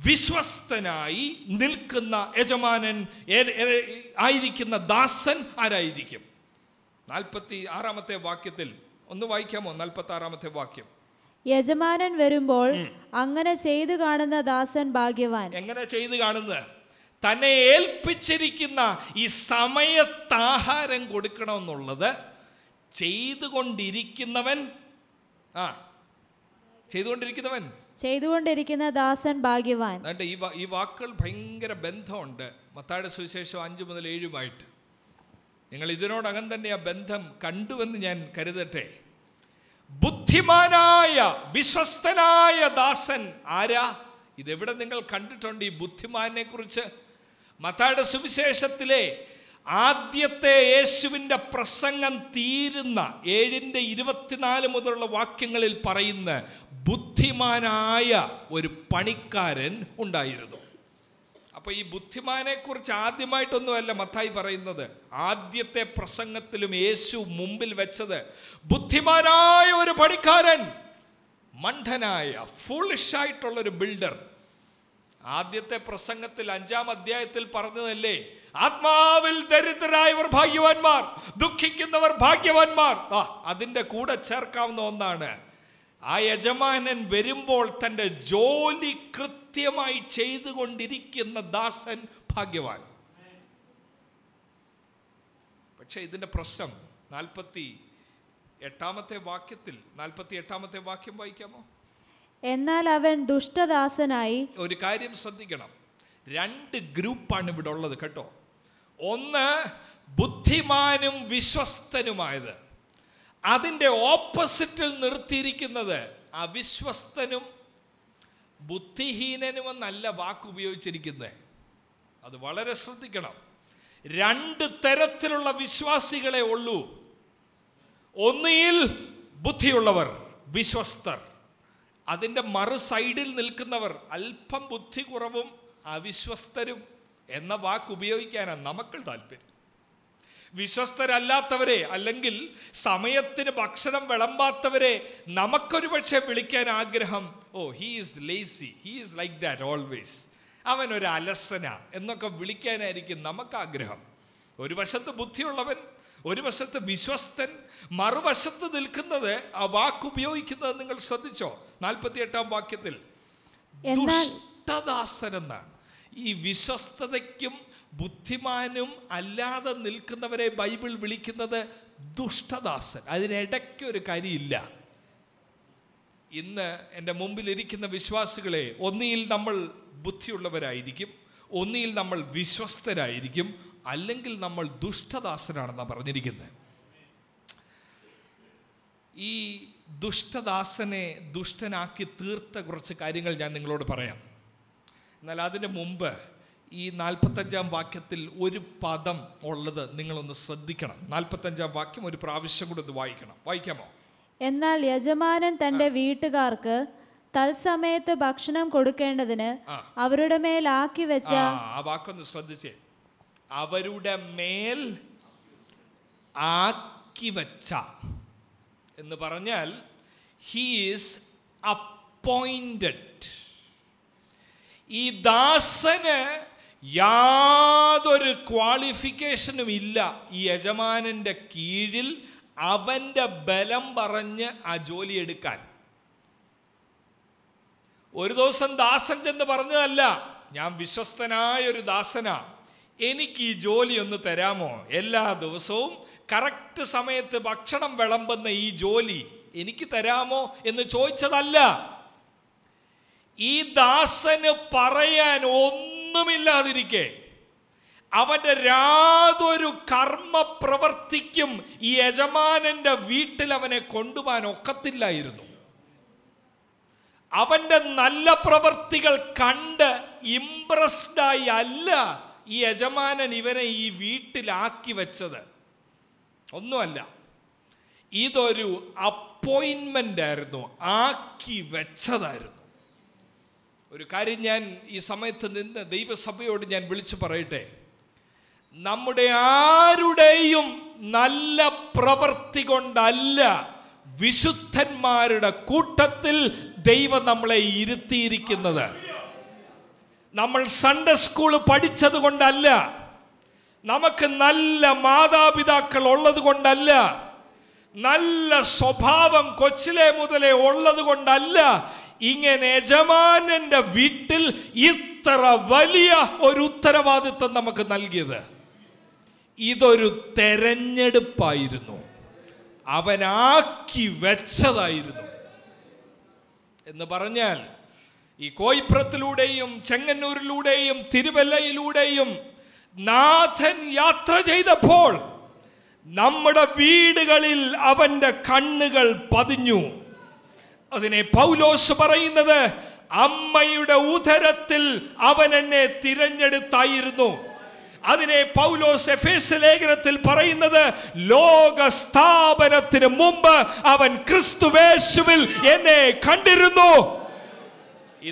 വിശ്വസ്തനായി നിൽക്കുന്ന യജമാനൻ ആയിരിക്കുന്ന ദാസൻ ആരായിരിക്കും നാൽപ്പത്തി ആറാമത്തെ വാക്യത്തിൽ ഒന്ന് വായിക്കാമോ നാൽപ്പത്തി ആറാമത്തെ വാക്യം യജമാനൻ വരുമ്പോൾ അങ്ങനെ ചെയ്തു കാണുന്ന ദാസൻ ഭാഗ്യവാൻ എങ്ങനെ ചെയ്തു കാണുന്നത് തന്നെ ഏൽപ്പിച്ചിരിക്കുന്ന ഈ സമയത്താഹാരം കൊടുക്കണമെന്നുള്ളത് ചെയ്തുകൊണ്ടിരിക്കുന്നവൻ ആ ചെയ്തുകൊണ്ടിരിക്കുന്നവൻ ചെയ്തുകൊണ്ടിരിക്കുന്ന ദാസൻ ഭാഗ്യവാൻ ഈ ഈ വാക്കുകൾ ഭയങ്കര ബന്ധമുണ്ട് മത്തായുടെ സുവിശേഷം അഞ്ച് മുതൽ ഏഴുമായിട്ട് നിങ്ങൾ ഇതിനോടകം തന്നെ ആ ബന്ധം കണ്ടുവെന്ന് ഞാൻ കരുതട്ടെ ബുദ്ധിമാനായ വിശ്വസ്തനായ ദാസൻ ആരാ ഇതെവിടെ നിങ്ങൾ കണ്ടിട്ടുണ്ട് ഈ ബുദ്ധിമാനെ കുറിച്ച് മത്തായുടെ സുവിശേഷത്തിലെ ആദ്യത്തെ യേശുവിൻ്റെ പ്രസംഗം തീരുന്ന ഏഴിൻ്റെ ഇരുപത്തിനാല് മുതലുള്ള വാക്യങ്ങളിൽ പറയുന്ന ബുദ്ധിമാനായ ഒരു പണിക്കാരൻ ഉണ്ടായിരുന്നു അപ്പോൾ ഈ കുറിച്ച് ആദ്യമായിട്ടൊന്നുമല്ല മത്തായി പറയുന്നത് ആദ്യത്തെ പ്രസംഗത്തിലും യേശു മുമ്പിൽ വെച്ചത് ബുദ്ധിമാനായ ഒരു പണിക്കാരൻ മണ്ഡനായ ഒരു ബിൽഡർ ആദ്യത്തെ പ്രസംഗത്തിൽ അഞ്ചാം അധ്യായത്തിൽ പറഞ്ഞതല്ലേ ആത്മാവിൽ ദരിദ്രരായവർ ഭാഗ്യവാന്മാർ ദുഃഖിക്കുന്നവർ ഭാഗ്യവാന്മാർ ആ അതിൻ്റെ കൂടെ ചേർക്കാവുന്ന ഒന്നാണ് ആ യജമാനൻ വരുമ്പോൾ തൻ്റെ ജോലി കൃത്യമായി ചെയ്തുകൊണ്ടിരിക്കുന്ന ദാസൻ ഭാഗ്യവാൻ പക്ഷേ ഇതിൻ്റെ പ്രശ്നം നാൽപ്പത്തി എട്ടാമത്തെ വാക്യത്തിൽ നാൽപ്പത്തി എട്ടാമത്തെ വാക്യം വായിക്കാമോ എന്നാൽ അവൻ ദുഷ്ടദാസനായി ഒരു കാര്യം ശ്രദ്ധിക്കണം രണ്ട് ഗ്രൂപ്പാണ് ഇവിടെ ഉള്ളത് കേട്ടോ ഒന്ന് ബുദ്ധിമാനും വിശ്വസ്തനുമായത് അതിൻ്റെ ഓപ്പോസിറ്റിൽ നിർത്തിയിരിക്കുന്നത് അവിശ്വസ്തനും ബുദ്ധിഹീനനുമെന്നല്ല വാക്ക് ഉപയോഗിച്ചിരിക്കുന്നത് അത് വളരെ ശ്രദ്ധിക്കണം രണ്ട് തരത്തിലുള്ള വിശ്വാസികളെ ഉള്ളൂ ഒന്നിയിൽ ബുദ്ധിയുള്ളവർ വിശ്വസ്തർ അതിൻ്റെ മറു സൈഡിൽ നിൽക്കുന്നവർ അല്പം ബുദ്ധി കുറവും അവിശ്വസ്തരും എന്ന വാക്ക് ഉപയോഗിക്കാനാണ് നമുക്ക് താല്പര്യം വിശ്വസ്തരല്ലാത്തവരെ അല്ലെങ്കിൽ സമയത്തിന് ഭക്ഷണം വിളമ്പാത്തവരെ നമുക്കൊരു പക്ഷേ വിളിക്കാൻ ആഗ്രഹം oh he is lazy he is like that always അവൻ ഒരു അലസന എന്നൊക്കെ വിളിക്കാനായിരിക്കും നമുക്ക് ആഗ്രഹം ഒരു വശത്ത് ബുദ്ധിയുള്ളവൻ ഒരു വശത്ത് വിശ്വസ്തൻ മറുവശത്ത് നിൽക്കുന്നത് ആ വാക്ക് ഉപയോഗിക്കുന്നത് നിങ്ങൾ ശ്രദ്ധിച്ചോ നാൽപ്പത്തി എട്ടാം വാക്യത്തിൽ ദുഷ്ടദാസൻ എന്നാണ് ഈ വിശ്വസ്തതയ്ക്കും ബുദ്ധിമാനും അല്ലാതെ നിൽക്കുന്നവരെ ബൈബിൾ വിളിക്കുന്നത് ദുഷ്ടദാസൻ അതിനിടയ്ക്ക് ഒരു കരിയില്ല ഇന്ന് എൻ്റെ മുമ്പിലിരിക്കുന്ന വിശ്വാസികളെ ഒന്നിയിൽ നമ്മൾ ബുദ്ധിയുള്ളവരായിരിക്കും ഒന്നിയിൽ നമ്മൾ വിശ്വസ്തരായിരിക്കും അല്ലെങ്കിൽ നമ്മൾ ദുഷ്ടദാസനാണെന്നാണ് പറഞ്ഞിരിക്കുന്നത് ഈ ദുഷ്ടദാസനെ ദുഷ്ടനാക്കി തീർത്ത കുറച്ച് കാര്യങ്ങൾ ഞാൻ നിങ്ങളോട് പറയാം എന്നാൽ അതിന് മുമ്പ് ഈ നാൽപ്പത്തഞ്ചാം വാക്യത്തിൽ ഒരു പദം ഉള്ളത് നിങ്ങളൊന്ന് ശ്രദ്ധിക്കണം നാൽപ്പത്തഞ്ചാം വാക്യം ഒരു പ്രാവശ്യം കൂടെ വായിക്കണം വായിക്കാമോ എന്നാൽ യജമാനൻ തന്റെ വീട്ടുകാർക്ക് തത്സമയത്ത് ഭക്ഷണം കൊടുക്കേണ്ടതിന് അവരുടെ മേൽ ആക്കി വെച്ച ആ വാക്കൊന്ന് ശ്രദ്ധിച്ചേ അവരുടെ മേൽ ആക്കി വച്ച എന്ന് പറഞ്ഞാൽ ഹീ ഈസ് ഈ ദാസന് യാതൊരു ക്വാളിഫിക്കേഷനും ഇല്ല ഈ യജമാനൻ്റെ കീഴിൽ അവൻ്റെ ബലം പറഞ്ഞ് ആ ജോലി എടുക്കാൻ ഒരു ദിവസം ദാസൻ ചെന്ന് പറഞ്ഞതല്ല ഞാൻ വിശ്വസ്തനായ ഒരു ദാസനാ എനിക്ക് ഈ ജോലി ഒന്ന് തരാമോ എല്ലാ ദിവസവും കറക്റ്റ് സമയത്ത് ഭക്ഷണം വിളമ്പുന്ന ഈ ജോലി എനിക്ക് തരാമോ എന്ന് ചോദിച്ചതല്ല ഈ ദാസന് പറയാൻ ഒന്നുമില്ലാതിരിക്കെ അവൻ്റെ യാതൊരു കർമ്മ പ്രവർത്തിക്കും ഈ യജമാനൻ്റെ വീട്ടിൽ അവനെ കൊണ്ടുപോകാൻ ഒക്കത്തില്ലായിരുന്നു അവൻ്റെ നല്ല പ്രവർത്തികൾ കണ്ട് ഇംപ്രസ്ഡായി അല്ല ഈ യജമാനൻ ഇവനെ ഈ വീട്ടിലാക്കി വെച്ചത് ഒന്നുമല്ല ഇതൊരു അപ്പോയിൻമെൻ്റ് ആയിരുന്നു ആക്കി വെച്ചതായിരുന്നു ഒരു കാര്യം ഞാൻ ഈ സമയത്ത് നിന്ന് ദൈവസഭയോട് ഞാൻ വിളിച്ചു പറയട്ടെ നമ്മുടെ ആരുടെയും നല്ല പ്രവൃത്തി കൊണ്ടല്ല വിശുദ്ധന്മാരുടെ കൂട്ടത്തിൽ ദൈവം നമ്മളെ ഇരുത്തിയിരിക്കുന്നത് നമ്മൾ സൺഡേ സ്കൂൾ പഠിച്ചത് കൊണ്ടല്ല നമുക്ക് നല്ല മാതാപിതാക്കൾ ഉള്ളത് കൊണ്ടല്ല നല്ല സ്വഭാവം കൊച്ചിലെ മുതലേ ഉള്ളത് കൊണ്ടല്ല ഇങ്ങനെ യജമാനന്റെ വീട്ടിൽ ഇത്ര വലിയ ഒരു ഉത്തരവാദിത്വം നമുക്ക് നൽകിയത് ഇതൊരു തെരഞ്ഞെടുപ്പായിരുന്നു അവനാക്കി വെച്ചതായിരുന്നു എന്ന് പറഞ്ഞാൽ ഈ കോയിപ്പുറത്തിലൂടെയും ചെങ്ങന്നൂരിലൂടെയും തിരുവല്ലയിലൂടെയും നാഥൻ യാത്ര ചെയ്തപ്പോൾ നമ്മുടെ വീടുകളിൽ അവൻ്റെ കണ്ണുകൾ പതിഞ്ഞു അതിനെ പൗലോസ് പറയുന്നത് അമ്മയുടെ ഉദരത്തിൽ അവൻ എന്നെ തിരഞ്ഞെടുത്തായിരുന്നു അതിനെ പൗലോസ് എഫേസ് ലേഖനത്തിൽ പറയുന്നത് ലോക സ്ഥാപനത്തിന് മുമ്പ് അവൻ ക്രിസ്തുവേശുവിൽ എന്നെ കണ്ടിരുന്നു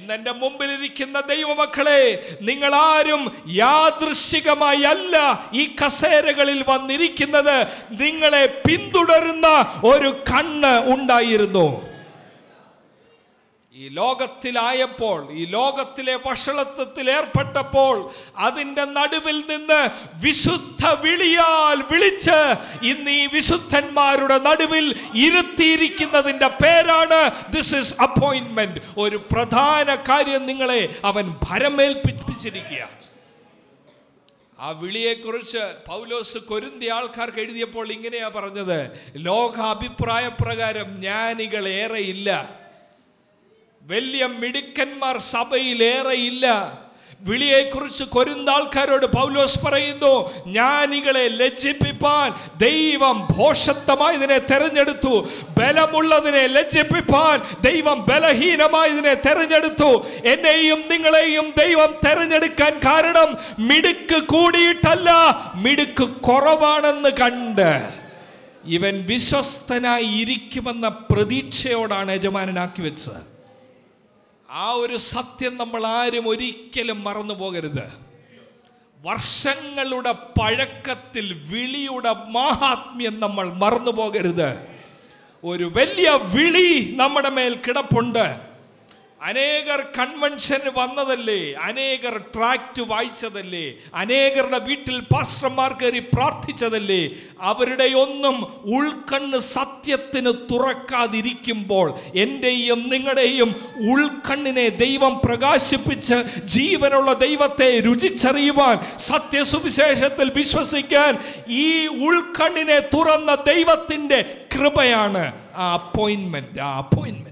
മുമ്പിൽ മുമ്പിലിരിക്കുന്ന ദൈവമക്കളെ നിങ്ങൾ ആരും യാദൃശികമായി അല്ല ഈ കസേരകളിൽ വന്നിരിക്കുന്നത് നിങ്ങളെ പിന്തുടരുന്ന ഒരു കണ്ണ് ഉണ്ടായിരുന്നു ഈ ലോകത്തിലായപ്പോൾ ഈ ലോകത്തിലെ വഷളത്വത്തിൽ ഏർപ്പെട്ടപ്പോൾ അതിൻ്റെ നടുവിൽ നിന്ന് വിശുദ്ധ വിളിയാൽ വിളിച്ച് ഇന്ന് ഈ വിശുദ്ധന്മാരുടെ നടുവിൽ ഇരുത്തിയിരിക്കുന്നതിൻ്റെ പേരാണ് ദിസ് ഇസ് അപ്പോയിൻമെൻറ്റ് ഒരു പ്രധാന കാര്യം നിങ്ങളെ അവൻ ഭരമേൽപ്പിച്ചിരിക്കുകയാണ് ആ വിളിയെക്കുറിച്ച് പൗലോസ് കൊരുന്തി ആൾക്കാർക്ക് എഴുതിയപ്പോൾ ഇങ്ങനെയാ പറഞ്ഞത് ലോകാഭിപ്രായ പ്രകാരം ജ്ഞാനികൾ ഏറെയില്ല വലിയ മിടുക്കന്മാർ ഇല്ല വിളിയെക്കുറിച്ച് കൊരുന്ന ആൾക്കാരോട് പൗലോസ് പറയുന്നു ജ്ഞാനികളെ ലജ്ജിപ്പിപ്പാൻ ദൈവം ഭോഷത്വമായതിനെ തെരഞ്ഞെടുത്തു ബലമുള്ളതിനെ ലജ്ജിപ്പിപ്പാൻ ദൈവം ബലഹീനമായതിനെ തെരഞ്ഞെടുത്തു എന്നെയും നിങ്ങളെയും ദൈവം തെരഞ്ഞെടുക്കാൻ കാരണം മിടുക്ക് കൂടിയിട്ടല്ല മിടുക്ക് കുറവാണെന്ന് കണ്ട് ഇവൻ വിശ്വസ്തനായി ഇരിക്കുമെന്ന പ്രതീക്ഷയോടാണ് യജമാനനാക്കി വെച്ചത് ആ ഒരു സത്യം നമ്മൾ ആരും ഒരിക്കലും മറന്നു പോകരുത് വർഷങ്ങളുടെ പഴക്കത്തിൽ വിളിയുടെ മാഹാത്മ്യം നമ്മൾ മറന്നു പോകരുത് ഒരു വലിയ വിളി നമ്മുടെ മേൽ കിടപ്പുണ്ട് അനേകർ കൺവെൻഷന് വന്നതല്ലേ അനേകർ ട്രാക്റ്റ് വായിച്ചതല്ലേ അനേകരുടെ വീട്ടിൽ പാസ്റ്റർമാർ കയറി പ്രാർത്ഥിച്ചതല്ലേ അവരുടെ ഒന്നും ഉൾക്കണ്ണ് സത്യത്തിന് തുറക്കാതിരിക്കുമ്പോൾ എൻ്റെയും നിങ്ങളുടെയും ഉൾക്കണ്ണിനെ ദൈവം പ്രകാശിപ്പിച്ച് ജീവനുള്ള ദൈവത്തെ രുചിച്ചറിയുവാൻ സത്യസുവിശേഷത്തിൽ വിശ്വസിക്കാൻ ഈ ഉൾക്കണ്ണിനെ തുറന്ന ദൈവത്തിൻ്റെ കൃപയാണ് ആ അപ്പോയിൻമെൻറ്റ് ആ അപ്പോയിൻമെൻറ്റ്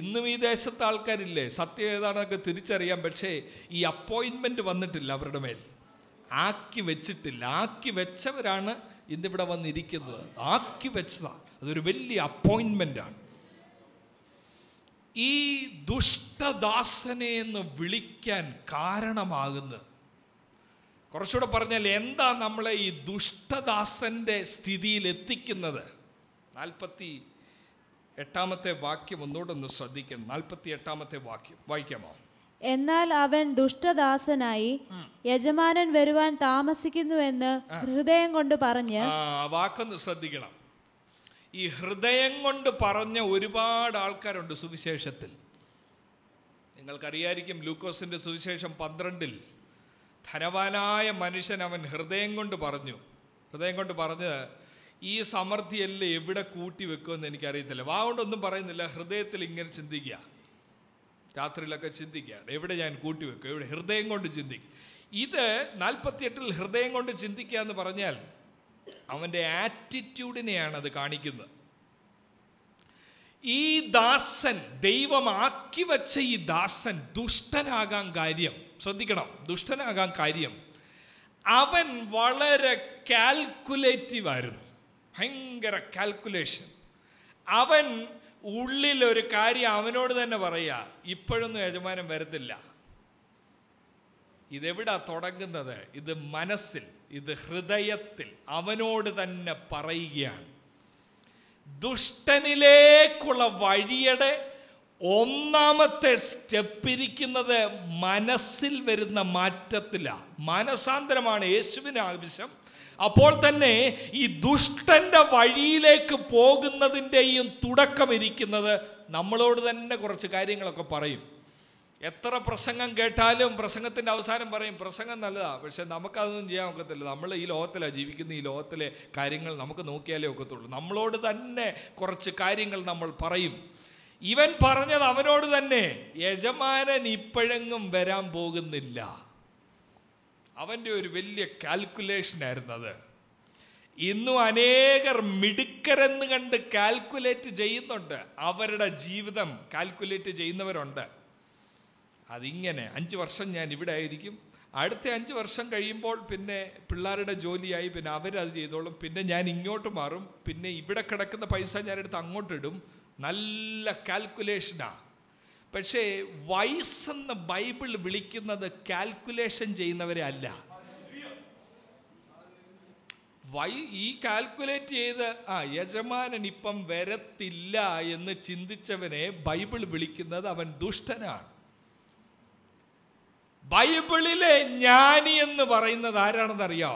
ഇന്നും ഈ ദേശത്തെ ആൾക്കാരില്ലേ സത്യം ഏതാണെന്നൊക്കെ തിരിച്ചറിയാം പക്ഷേ ഈ അപ്പോയിൻമെൻ്റ് വന്നിട്ടില്ല അവരുടെ മേൽ ആക്കി വെച്ചിട്ടില്ല ആക്കി വെച്ചവരാണ് ഇന്നിവിടെ വന്നിരിക്കുന്നത് ആക്കി വെച്ചതാണ് അതൊരു വലിയ അപ്പോയിൻമെൻ്റാണ് ഈ ദുഷ്ടദാസനെ എന്ന് വിളിക്കാൻ കാരണമാകുന്നത് കുറച്ചുകൂടെ പറഞ്ഞാൽ എന്താ നമ്മളെ ഈ ദുഷ്ടദാസൻ്റെ സ്ഥിതിയിൽ എത്തിക്കുന്നത് നാൽപ്പത്തി എട്ടാമത്തെ വാക്യം ഒന്ന് ശ്രദ്ധിക്കും നാൽപ്പത്തി എട്ടാമത്തെ വാക്യം വായിക്കാമോ എന്നാൽ അവൻ ദുഷ്ടദാസനായി യജമാനൻ വരുവാൻ താമസിക്കുന്നു എന്ന് ഹൃദയം കൊണ്ട് പറഞ്ഞ് വാക്കൊന്ന് ശ്രദ്ധിക്കണം ഈ ഹൃദയം കൊണ്ട് പറഞ്ഞ ഒരുപാട് ആൾക്കാരുണ്ട് സുവിശേഷത്തിൽ നിങ്ങൾക്കറിയായിരിക്കും ലൂക്കോസിൻ്റെ സുവിശേഷം പന്ത്രണ്ടിൽ ധനവാനായ മനുഷ്യൻ അവൻ ഹൃദയം കൊണ്ട് പറഞ്ഞു ഹൃദയം കൊണ്ട് പറഞ്ഞത് ഈ എല്ലാം എവിടെ കൂട്ടി വെക്കുമെന്ന് എനിക്കറിയത്തില്ല വാവുകൊണ്ടൊന്നും പറയുന്നില്ല ഹൃദയത്തിൽ ഇങ്ങനെ ചിന്തിക്കുക രാത്രിയിലൊക്കെ ചിന്തിക്കുക എവിടെ ഞാൻ കൂട്ടി വെക്കും എവിടെ ഹൃദയം കൊണ്ട് ചിന്തിക്കും ഇത് നാൽപ്പത്തിയെട്ടിൽ ഹൃദയം കൊണ്ട് ചിന്തിക്കുക എന്ന് പറഞ്ഞാൽ അവൻ്റെ ആറ്റിറ്റ്യൂഡിനെയാണ് അത് കാണിക്കുന്നത് ഈ ദാസൻ ദൈവമാക്കി വച്ച ഈ ദാസൻ ദുഷ്ടനാകാൻ കാര്യം ശ്രദ്ധിക്കണം ദുഷ്ടനാകാൻ കാര്യം അവൻ വളരെ കാൽക്കുലേറ്റീവ് ആയിരുന്നു ഭയങ്കര കാൽക്കുലേഷൻ അവൻ ഉള്ളിൽ ഒരു കാര്യം അവനോട് തന്നെ പറയുക ഇപ്പോഴൊന്നും യജമാനം വരത്തില്ല ഇതെവിടാ തുടങ്ങുന്നത് ഇത് മനസ്സിൽ ഇത് ഹൃദയത്തിൽ അവനോട് തന്നെ പറയുകയാണ് ദുഷ്ടനിലേക്കുള്ള വഴിയുടെ ഒന്നാമത്തെ സ്റ്റെപ്പ് ഇരിക്കുന്നത് മനസ്സിൽ വരുന്ന മാറ്റത്തിലാണ് മാനസാന്തരമാണ് യേശുവിന് ആവശ്യം അപ്പോൾ തന്നെ ഈ ദുഷ്ടൻ്റെ വഴിയിലേക്ക് പോകുന്നതിൻ്റെയും തുടക്കം ഇരിക്കുന്നത് നമ്മളോട് തന്നെ കുറച്ച് കാര്യങ്ങളൊക്കെ പറയും എത്ര പ്രസംഗം കേട്ടാലും പ്രസംഗത്തിൻ്റെ അവസാനം പറയും പ്രസംഗം നല്ലതാണ് പക്ഷെ നമുക്കതൊന്നും ചെയ്യാൻ ഒക്കത്തില്ല നമ്മൾ ഈ ലോകത്തിലാണ് ജീവിക്കുന്ന ഈ ലോകത്തിലെ കാര്യങ്ങൾ നമുക്ക് നോക്കിയാലേ ഒക്കത്തുള്ളൂ നമ്മളോട് തന്നെ കുറച്ച് കാര്യങ്ങൾ നമ്മൾ പറയും ഇവൻ പറഞ്ഞത് അവനോട് തന്നെ യജമാനൻ ഇപ്പോഴെങ്ങും വരാൻ പോകുന്നില്ല അവൻ്റെ ഒരു വലിയ ആയിരുന്നു അത് ഇന്നും അനേകർ മിടുക്കരെന്ന് കണ്ട് കാൽക്കുലേറ്റ് ചെയ്യുന്നുണ്ട് അവരുടെ ജീവിതം കാൽക്കുലേറ്റ് ചെയ്യുന്നവരുണ്ട് അതിങ്ങനെ അഞ്ച് വർഷം ഞാൻ ഇവിടെ ആയിരിക്കും അടുത്ത അഞ്ച് വർഷം കഴിയുമ്പോൾ പിന്നെ പിള്ളേരുടെ ജോലിയായി പിന്നെ അവരത് ചെയ്തോളും പിന്നെ ഞാൻ ഇങ്ങോട്ട് മാറും പിന്നെ ഇവിടെ കിടക്കുന്ന പൈസ ഞാനെടുത്ത് അങ്ങോട്ടിടും നല്ല കാൽക്കുലേഷനാണ് പക്ഷേ വൈസ് എന്ന് ബൈബിൾ വിളിക്കുന്നത് കാൽക്കുലേഷൻ ചെയ്യുന്നവരെ അല്ല വൈ ഈ കാൽക്കുലേറ്റ് ചെയ്ത് ആ യജമാനൻ ഇപ്പം വരത്തില്ല എന്ന് ചിന്തിച്ചവനെ ബൈബിൾ വിളിക്കുന്നത് അവൻ ദുഷ്ടനാണ് ബൈബിളിലെ ജ്ഞാനി എന്ന് പറയുന്നത് ആരാണെന്നറിയോ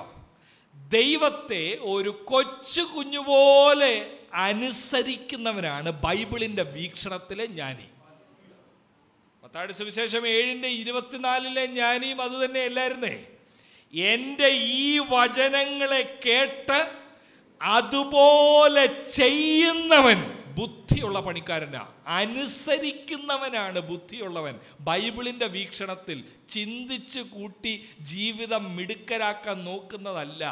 ദൈവത്തെ ഒരു കൊച്ചു കുഞ്ഞുപോലെ അനുസരിക്കുന്നവനാണ് ബൈബിളിൻ്റെ വീക്ഷണത്തിലെ ജ്ഞാനി പത്താട് സുവിശേഷം ഏഴിൻ്റെ ഇരുപത്തിനാലിലെ ഞാനീം അത് തന്നെയല്ലായിരുന്നേ എൻ്റെ ഈ വചനങ്ങളെ കേട്ട് അതുപോലെ ചെയ്യുന്നവൻ ബുദ്ധിയുള്ള പണിക്കാരനാ അനുസരിക്കുന്നവനാണ് ബുദ്ധിയുള്ളവൻ ബൈബിളിൻ്റെ വീക്ഷണത്തിൽ ചിന്തിച്ച് കൂട്ടി ജീവിതം മിടുക്കരാക്കാൻ നോക്കുന്നതല്ല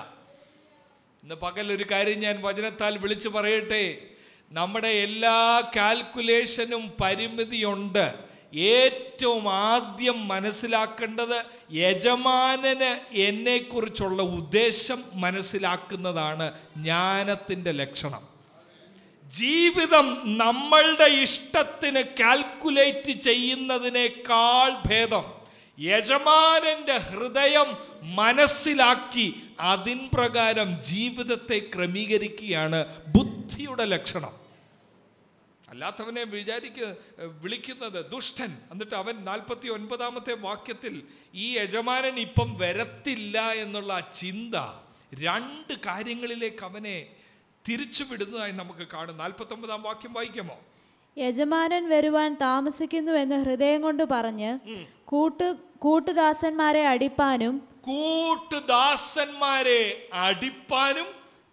ഇന്ന് പകൽ ഒരു കാര്യം ഞാൻ വചനത്താൽ വിളിച്ചു പറയട്ടെ നമ്മുടെ എല്ലാ കാൽക്കുലേഷനും പരിമിതിയുണ്ട് ഏറ്റവും ആദ്യം മനസ്സിലാക്കേണ്ടത് യജമാനന് എന്നെക്കുറിച്ചുള്ള ഉദ്ദേശം മനസ്സിലാക്കുന്നതാണ് ജ്ഞാനത്തിൻ്റെ ലക്ഷണം ജീവിതം നമ്മളുടെ ഇഷ്ടത്തിന് കാൽക്കുലേറ്റ് ചെയ്യുന്നതിനേക്കാൾ ഭേദം യജമാനൻ്റെ ഹൃദയം മനസ്സിലാക്കി അതിൻ പ്രകാരം ജീവിതത്തെ ക്രമീകരിക്കുകയാണ് ബുദ്ധിയുടെ ലക്ഷണം അല്ലാത്തവനെ വിചാരിക്ക വിളിക്കുന്നത് ദുഷ്ടൻ എന്നിട്ട് അവൻ നാൽപ്പത്തി ഒൻപതാമത്തെ വാക്യത്തിൽ ഈ യജമാനൻ ഇപ്പം വരത്തില്ല എന്നുള്ള ആ ചിന്ത രണ്ട് കാര്യങ്ങളിലേക്ക് അവനെ തിരിച്ചു നമുക്ക് കാണും ഒമ്പതാം വാക്യം വായിക്കാമോ യജമാനൻ വരുവാൻ താമസിക്കുന്നു എന്ന് ഹൃദയം കൊണ്ട് പറഞ്ഞ് കൂട്ട് കൂട്ടുദാസന്മാരെ അടിപ്പാനും കൂട്ടുദാസന്മാരെ അടിപ്പാനും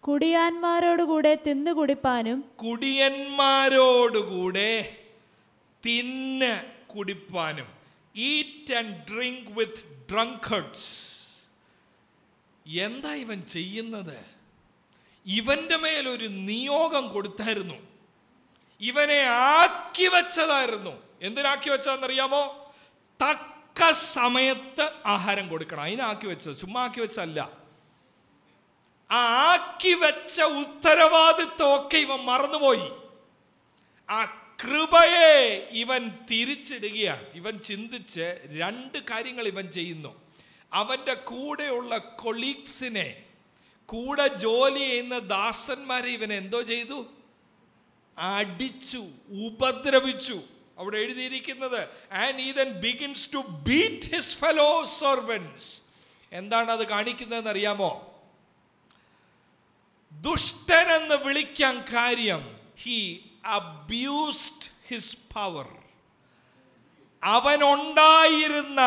കുടിയാന്മാരോടുകൂടെ കുടിപ്പാനും കുടിയന്മാരോടുകൂടെ തിന്ന് കുടിപ്പാനും eat and drink with drunkards എന്താ ഇവൻ ചെയ്യുന്നത് ഇവൻ്റെ മേലൊരു ഒരു നിയോഗം കൊടുത്തായിരുന്നു ഇവനെ ആക്കി വെച്ചതായിരുന്നു എന്തിനാക്കി വെച്ചതെന്നറിയാമോ തക്ക സമയത്ത് ആഹാരം കൊടുക്കണം അതിനാക്കി വെച്ചത് ചുമ്മാ ആക്കി വെച്ചല്ല ആക്കി വെച്ച ഉത്തരവാദിത്വമൊക്കെ ഇവൻ മറന്നുപോയി ആ കൃപയെ ഇവൻ തിരിച്ചിടുകയാണ് ഇവൻ ചിന്തിച്ച് രണ്ട് കാര്യങ്ങൾ ഇവൻ ചെയ്യുന്നു അവൻ്റെ കൂടെയുള്ള കൊളീഗ്സിനെ കൂടെ ജോലി ചെയ്യുന്ന ദാസന്മാരെ ഇവൻ എന്തോ ചെയ്തു അടിച്ചു ഉപദ്രവിച്ചു അവിടെ എഴുതിയിരിക്കുന്നത് and he then begins to beat his fellow servants എന്താണ് അത് കാണിക്കുന്നതെന്ന് അറിയാമോ ദുഷ്ടനെന്ന് വിളിക്കാൻ കാര്യം ഹി അബ്യൂസ്ഡ് ഹിസ് പവർ അവനുണ്ടായിരുന്ന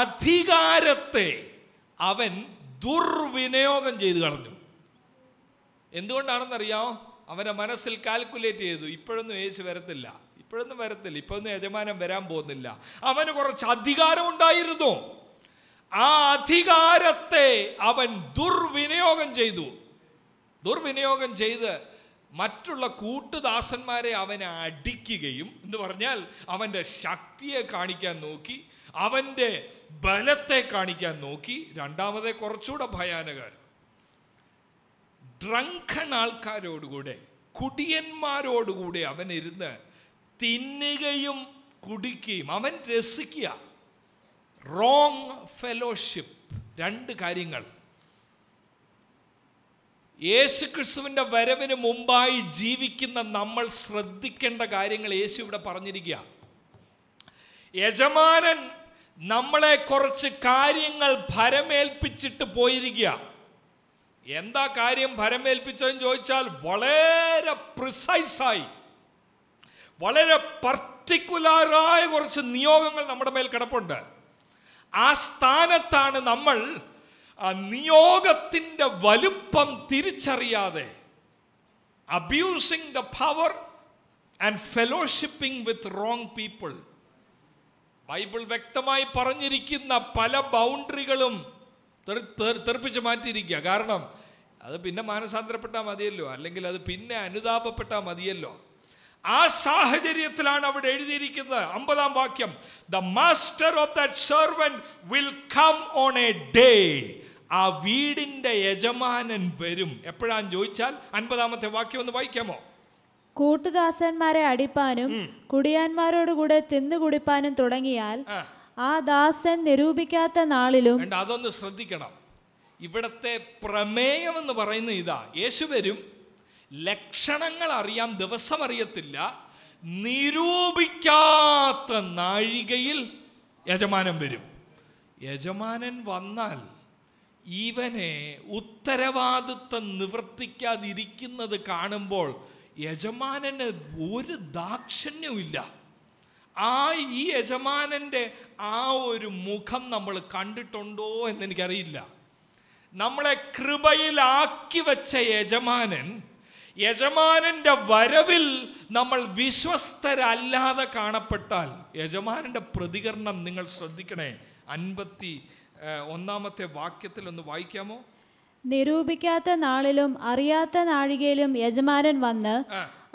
അധികാരത്തെ അവൻ ദുർവിനിയോഗം ചെയ്തു കളഞ്ഞു എന്തുകൊണ്ടാണെന്നറിയാമോ അവൻ്റെ മനസ്സിൽ കാൽക്കുലേറ്റ് ചെയ്തു ഇപ്പോഴൊന്നും യേശു വരത്തില്ല ഇപ്പോഴൊന്നും വരത്തില്ല ഇപ്പോഴൊന്നും യജമാനം വരാൻ പോകുന്നില്ല അവന് കുറച്ച് അധികാരം ഉണ്ടായിരുന്നു ആ അധികാരത്തെ അവൻ ദുർവിനിയോഗം ചെയ്തു ദുർവിനിയോഗം ചെയ്ത് മറ്റുള്ള കൂട്ടുദാസന്മാരെ അവനെ അടിക്കുകയും എന്ന് പറഞ്ഞാൽ അവൻ്റെ ശക്തിയെ കാണിക്കാൻ നോക്കി അവൻ്റെ ബലത്തെ കാണിക്കാൻ നോക്കി രണ്ടാമതേ കുറച്ചുകൂടെ ഭയാനകാരം ഡ്രങ്കൺ ആൾക്കാരോടുകൂടെ കുടിയന്മാരോടുകൂടെ അവനിരുന്ന് തിന്നുകയും കുടിക്കുകയും അവൻ രസിക്കുക റോങ് ഫെലോഷിപ്പ് രണ്ട് കാര്യങ്ങൾ യേശുക്രിസ്തുവിൻ്റെ വരവിന് മുമ്പായി ജീവിക്കുന്ന നമ്മൾ ശ്രദ്ധിക്കേണ്ട കാര്യങ്ങൾ യേശു ഇവിടെ പറഞ്ഞിരിക്കുക യജമാനൻ നമ്മളെ കുറച്ച് കാര്യങ്ങൾ ഭരമേൽപ്പിച്ചിട്ട് പോയിരിക്കുക എന്താ കാര്യം ഭരമേൽപ്പിച്ചതെന്ന് ചോദിച്ചാൽ വളരെ പ്രിസൈസായി വളരെ പർട്ടിക്കുലറായ കുറച്ച് നിയോഗങ്ങൾ നമ്മുടെ മേൽ കിടപ്പുണ്ട് ആ സ്ഥാനത്താണ് നമ്മൾ ആ നിയോഗത്തിൻ്റെ വലുപ്പം തിരിച്ചറിയാതെ abusing the power and fellowshipping with wrong people Bible വ്യക്തമായി പറഞ്ഞിരിക്കുന്ന പല ബൗണ്ടറികളും തെറിപ്പിച്ച് മാറ്റിയിരിക്കുക കാരണം അത് പിന്നെ മാനസാന്തരപ്പെട്ടാൽ മതിയല്ലോ അല്ലെങ്കിൽ അത് പിന്നെ അനുതാപപ്പെട്ടാൽ മതിയല്ലോ ആ സാഹചര്യത്തിലാണ് അവിടെ എഴുതിയിരിക്കുന്നത് അമ്പതാം വാക്യം the master of that servant will come on a day ആ വീടിന്റെ യജമാനൻ വരും എപ്പോഴാന്ന് ചോദിച്ചാൽ അൻപതാമത്തെ വാക്യം ഒന്ന് വായിക്കാമോ കൂട്ടുദാസന്മാരെ അടിപ്പാനും കുടിയാന്മാരോട് കൂടെ തിന്നു കുടിപ്പാനും തുടങ്ങിയാൽ ആ ദാസൻ നിരൂപിക്കാത്ത നാളിലും അതൊന്ന് ശ്രദ്ധിക്കണം ഇവിടത്തെ പ്രമേയം എന്ന് പറയുന്നത് ഇതാ യേശു വരും ലക്ഷണങ്ങൾ അറിയാം ദിവസം അറിയത്തില്ല നിരൂപിക്കാത്ത നാഴികയിൽ യജമാനൻ വരും യജമാനൻ വന്നാൽ ഇവനെ ഉത്തരവാദിത്വം നിവർത്തിക്കാതിരിക്കുന്നത് കാണുമ്പോൾ യജമാനന് ഒരു ദാക്ഷിണ്യവും ആ ഈ യജമാനൻ്റെ ആ ഒരു മുഖം നമ്മൾ കണ്ടിട്ടുണ്ടോ എനിക്കറിയില്ല നമ്മളെ കൃപയിലാക്കി വെച്ച യജമാനൻ യജമാനൻ്റെ വരവിൽ നമ്മൾ വിശ്വസ്തരല്ലാതെ കാണപ്പെട്ടാൽ യജമാനൻ്റെ പ്രതികരണം നിങ്ങൾ ശ്രദ്ധിക്കണേ അൻപത്തി ഒന്നാമത്തെ വാക്യത്തിൽ ഒന്ന് വായിക്കാമോ നിരൂപിക്കാത്ത നാളിലും അറിയാത്ത നാഴികയിലും യജമാനൻ വന്ന്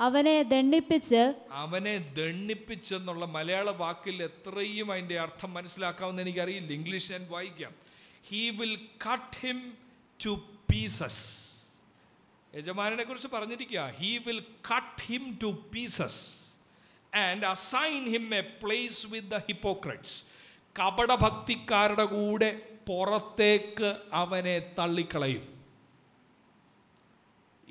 അവനെ ദണ്ണിപ്പിച്ച് അവനെ ദണ്ഡിപ്പിച്ചെന്നുള്ള മലയാള വാക്കിൽ എത്രയും അതിന്റെ അർത്ഥം മനസ്സിലാക്കാമെന്ന് എനിക്കറിയില്ല ഇംഗ്ലീഷ് ഞാൻ വായിക്കാം he will cut him to pieces യജമാനെ കുറിച്ച് പറഞ്ഞിരിക്കുക he will cut him to pieces and assign him a place with the hypocrites കപടഭക്തിക്കാരുടെ കൂടെ പുറത്തേക്ക് അവനെ തള്ളിക്കളയും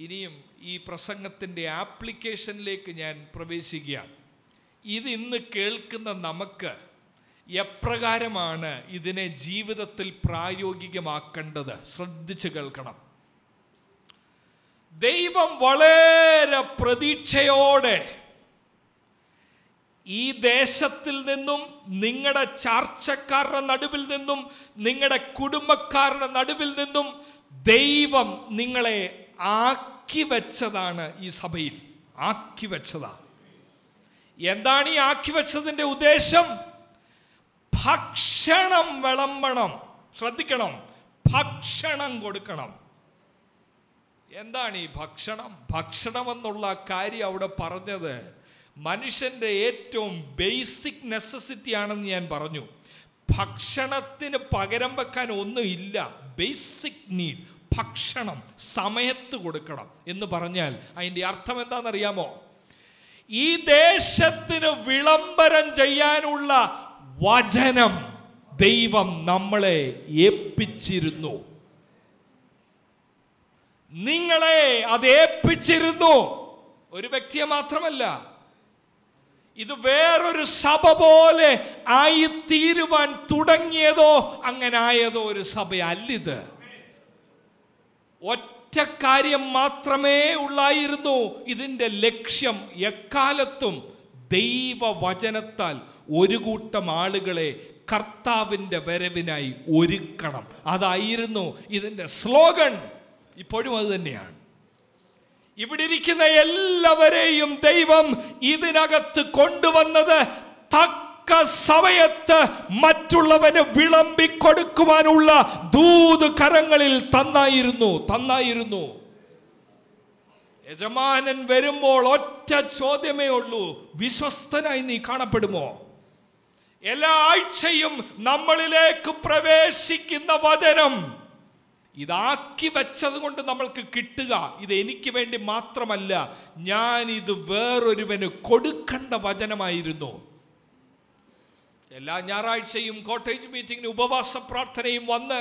ഇനിയും ഈ പ്രസംഗത്തിൻ്റെ ആപ്ലിക്കേഷനിലേക്ക് ഞാൻ പ്രവേശിക്കുകയാണ് ഇത് കേൾക്കുന്ന നമുക്ക് എപ്രകാരമാണ് ഇതിനെ ജീവിതത്തിൽ പ്രായോഗികമാക്കേണ്ടത് ശ്രദ്ധിച്ചു കേൾക്കണം ദൈവം വളരെ പ്രതീക്ഷയോടെ ഈ ദേശത്തിൽ നിന്നും നിങ്ങളുടെ ചാർച്ചക്കാരുടെ നടുവിൽ നിന്നും നിങ്ങളുടെ കുടുംബക്കാരുടെ നടുവിൽ നിന്നും ദൈവം നിങ്ങളെ ആക്കി വെച്ചതാണ് ഈ സഭയിൽ ആക്കി വെച്ചതാണ് എന്താണ് ഈ ആക്കി വെച്ചതിൻ്റെ ഉദ്ദേശം ഭക്ഷണം വിളമ്പണം ശ്രദ്ധിക്കണം ഭക്ഷണം കൊടുക്കണം എന്താണ് ഈ ഭക്ഷണം ഭക്ഷണം എന്നുള്ള കാര്യം അവിടെ പറഞ്ഞത് മനുഷ്യൻ്റെ ഏറ്റവും ബേസിക് നെസസിറ്റി ആണെന്ന് ഞാൻ പറഞ്ഞു ഭക്ഷണത്തിന് പകരം വെക്കാൻ ഒന്നുമില്ല ബേസിക് നീഡ് ഭക്ഷണം സമയത്ത് കൊടുക്കണം എന്ന് പറഞ്ഞാൽ അതിൻ്റെ അർത്ഥം എന്താണെന്നറിയാമോ ഈ ദേശത്തിന് വിളംബരം ചെയ്യാനുള്ള വചനം ദൈവം നമ്മളെ ഏൽപ്പിച്ചിരുന്നു നിങ്ങളെ അത് ഏൽപ്പിച്ചിരുന്നു ഒരു വ്യക്തിയെ മാത്രമല്ല ഇത് വേറൊരു സഭ പോലെ ആയിത്തീരുവാൻ തുടങ്ങിയതോ അങ്ങനെ ആയതോ ഒരു സഭയല്ലിത് ഒറ്റ കാര്യം മാത്രമേ ഉള്ളായിരുന്നു ഇതിൻ്റെ ലക്ഷ്യം എക്കാലത്തും ദൈവവചനത്താൽ ഒരു കൂട്ടം ആളുകളെ കർത്താവിൻ്റെ വരവിനായി ഒരുക്കണം അതായിരുന്നു ഇതിൻ്റെ സ്ലോഗൺ ഇപ്പോഴും അത് തന്നെയാണ് ഇവിടെ ഇരിക്കുന്ന എല്ലാവരെയും ദൈവം ഇതിനകത്ത് കൊണ്ടുവന്നത് തക്ക സമയത്ത് മറ്റുള്ളവന് വിളമ്പിക്കൊടുക്കുവാനുള്ള ദൂത് കരങ്ങളിൽ തന്നായിരുന്നു തന്നായിരുന്നു യജമാനൻ വരുമ്പോൾ ഒറ്റ ചോദ്യമേ ഉള്ളൂ വിശ്വസ്തനായി നീ കാണപ്പെടുമോ എല്ലാ ആഴ്ചയും നമ്മളിലേക്ക് പ്രവേശിക്കുന്ന വചനം ഇതാക്കി വെച്ചത് കൊണ്ട് നമ്മൾക്ക് കിട്ടുക ഇത് എനിക്ക് വേണ്ടി മാത്രമല്ല ഞാൻ ഇത് വേറൊരുവന് കൊടുക്കേണ്ട വചനമായിരുന്നു എല്ലാ ഞായറാഴ്ചയും കോട്ടേജ് മീറ്റിംഗിന് ഉപവാസ പ്രാർത്ഥനയും വന്ന്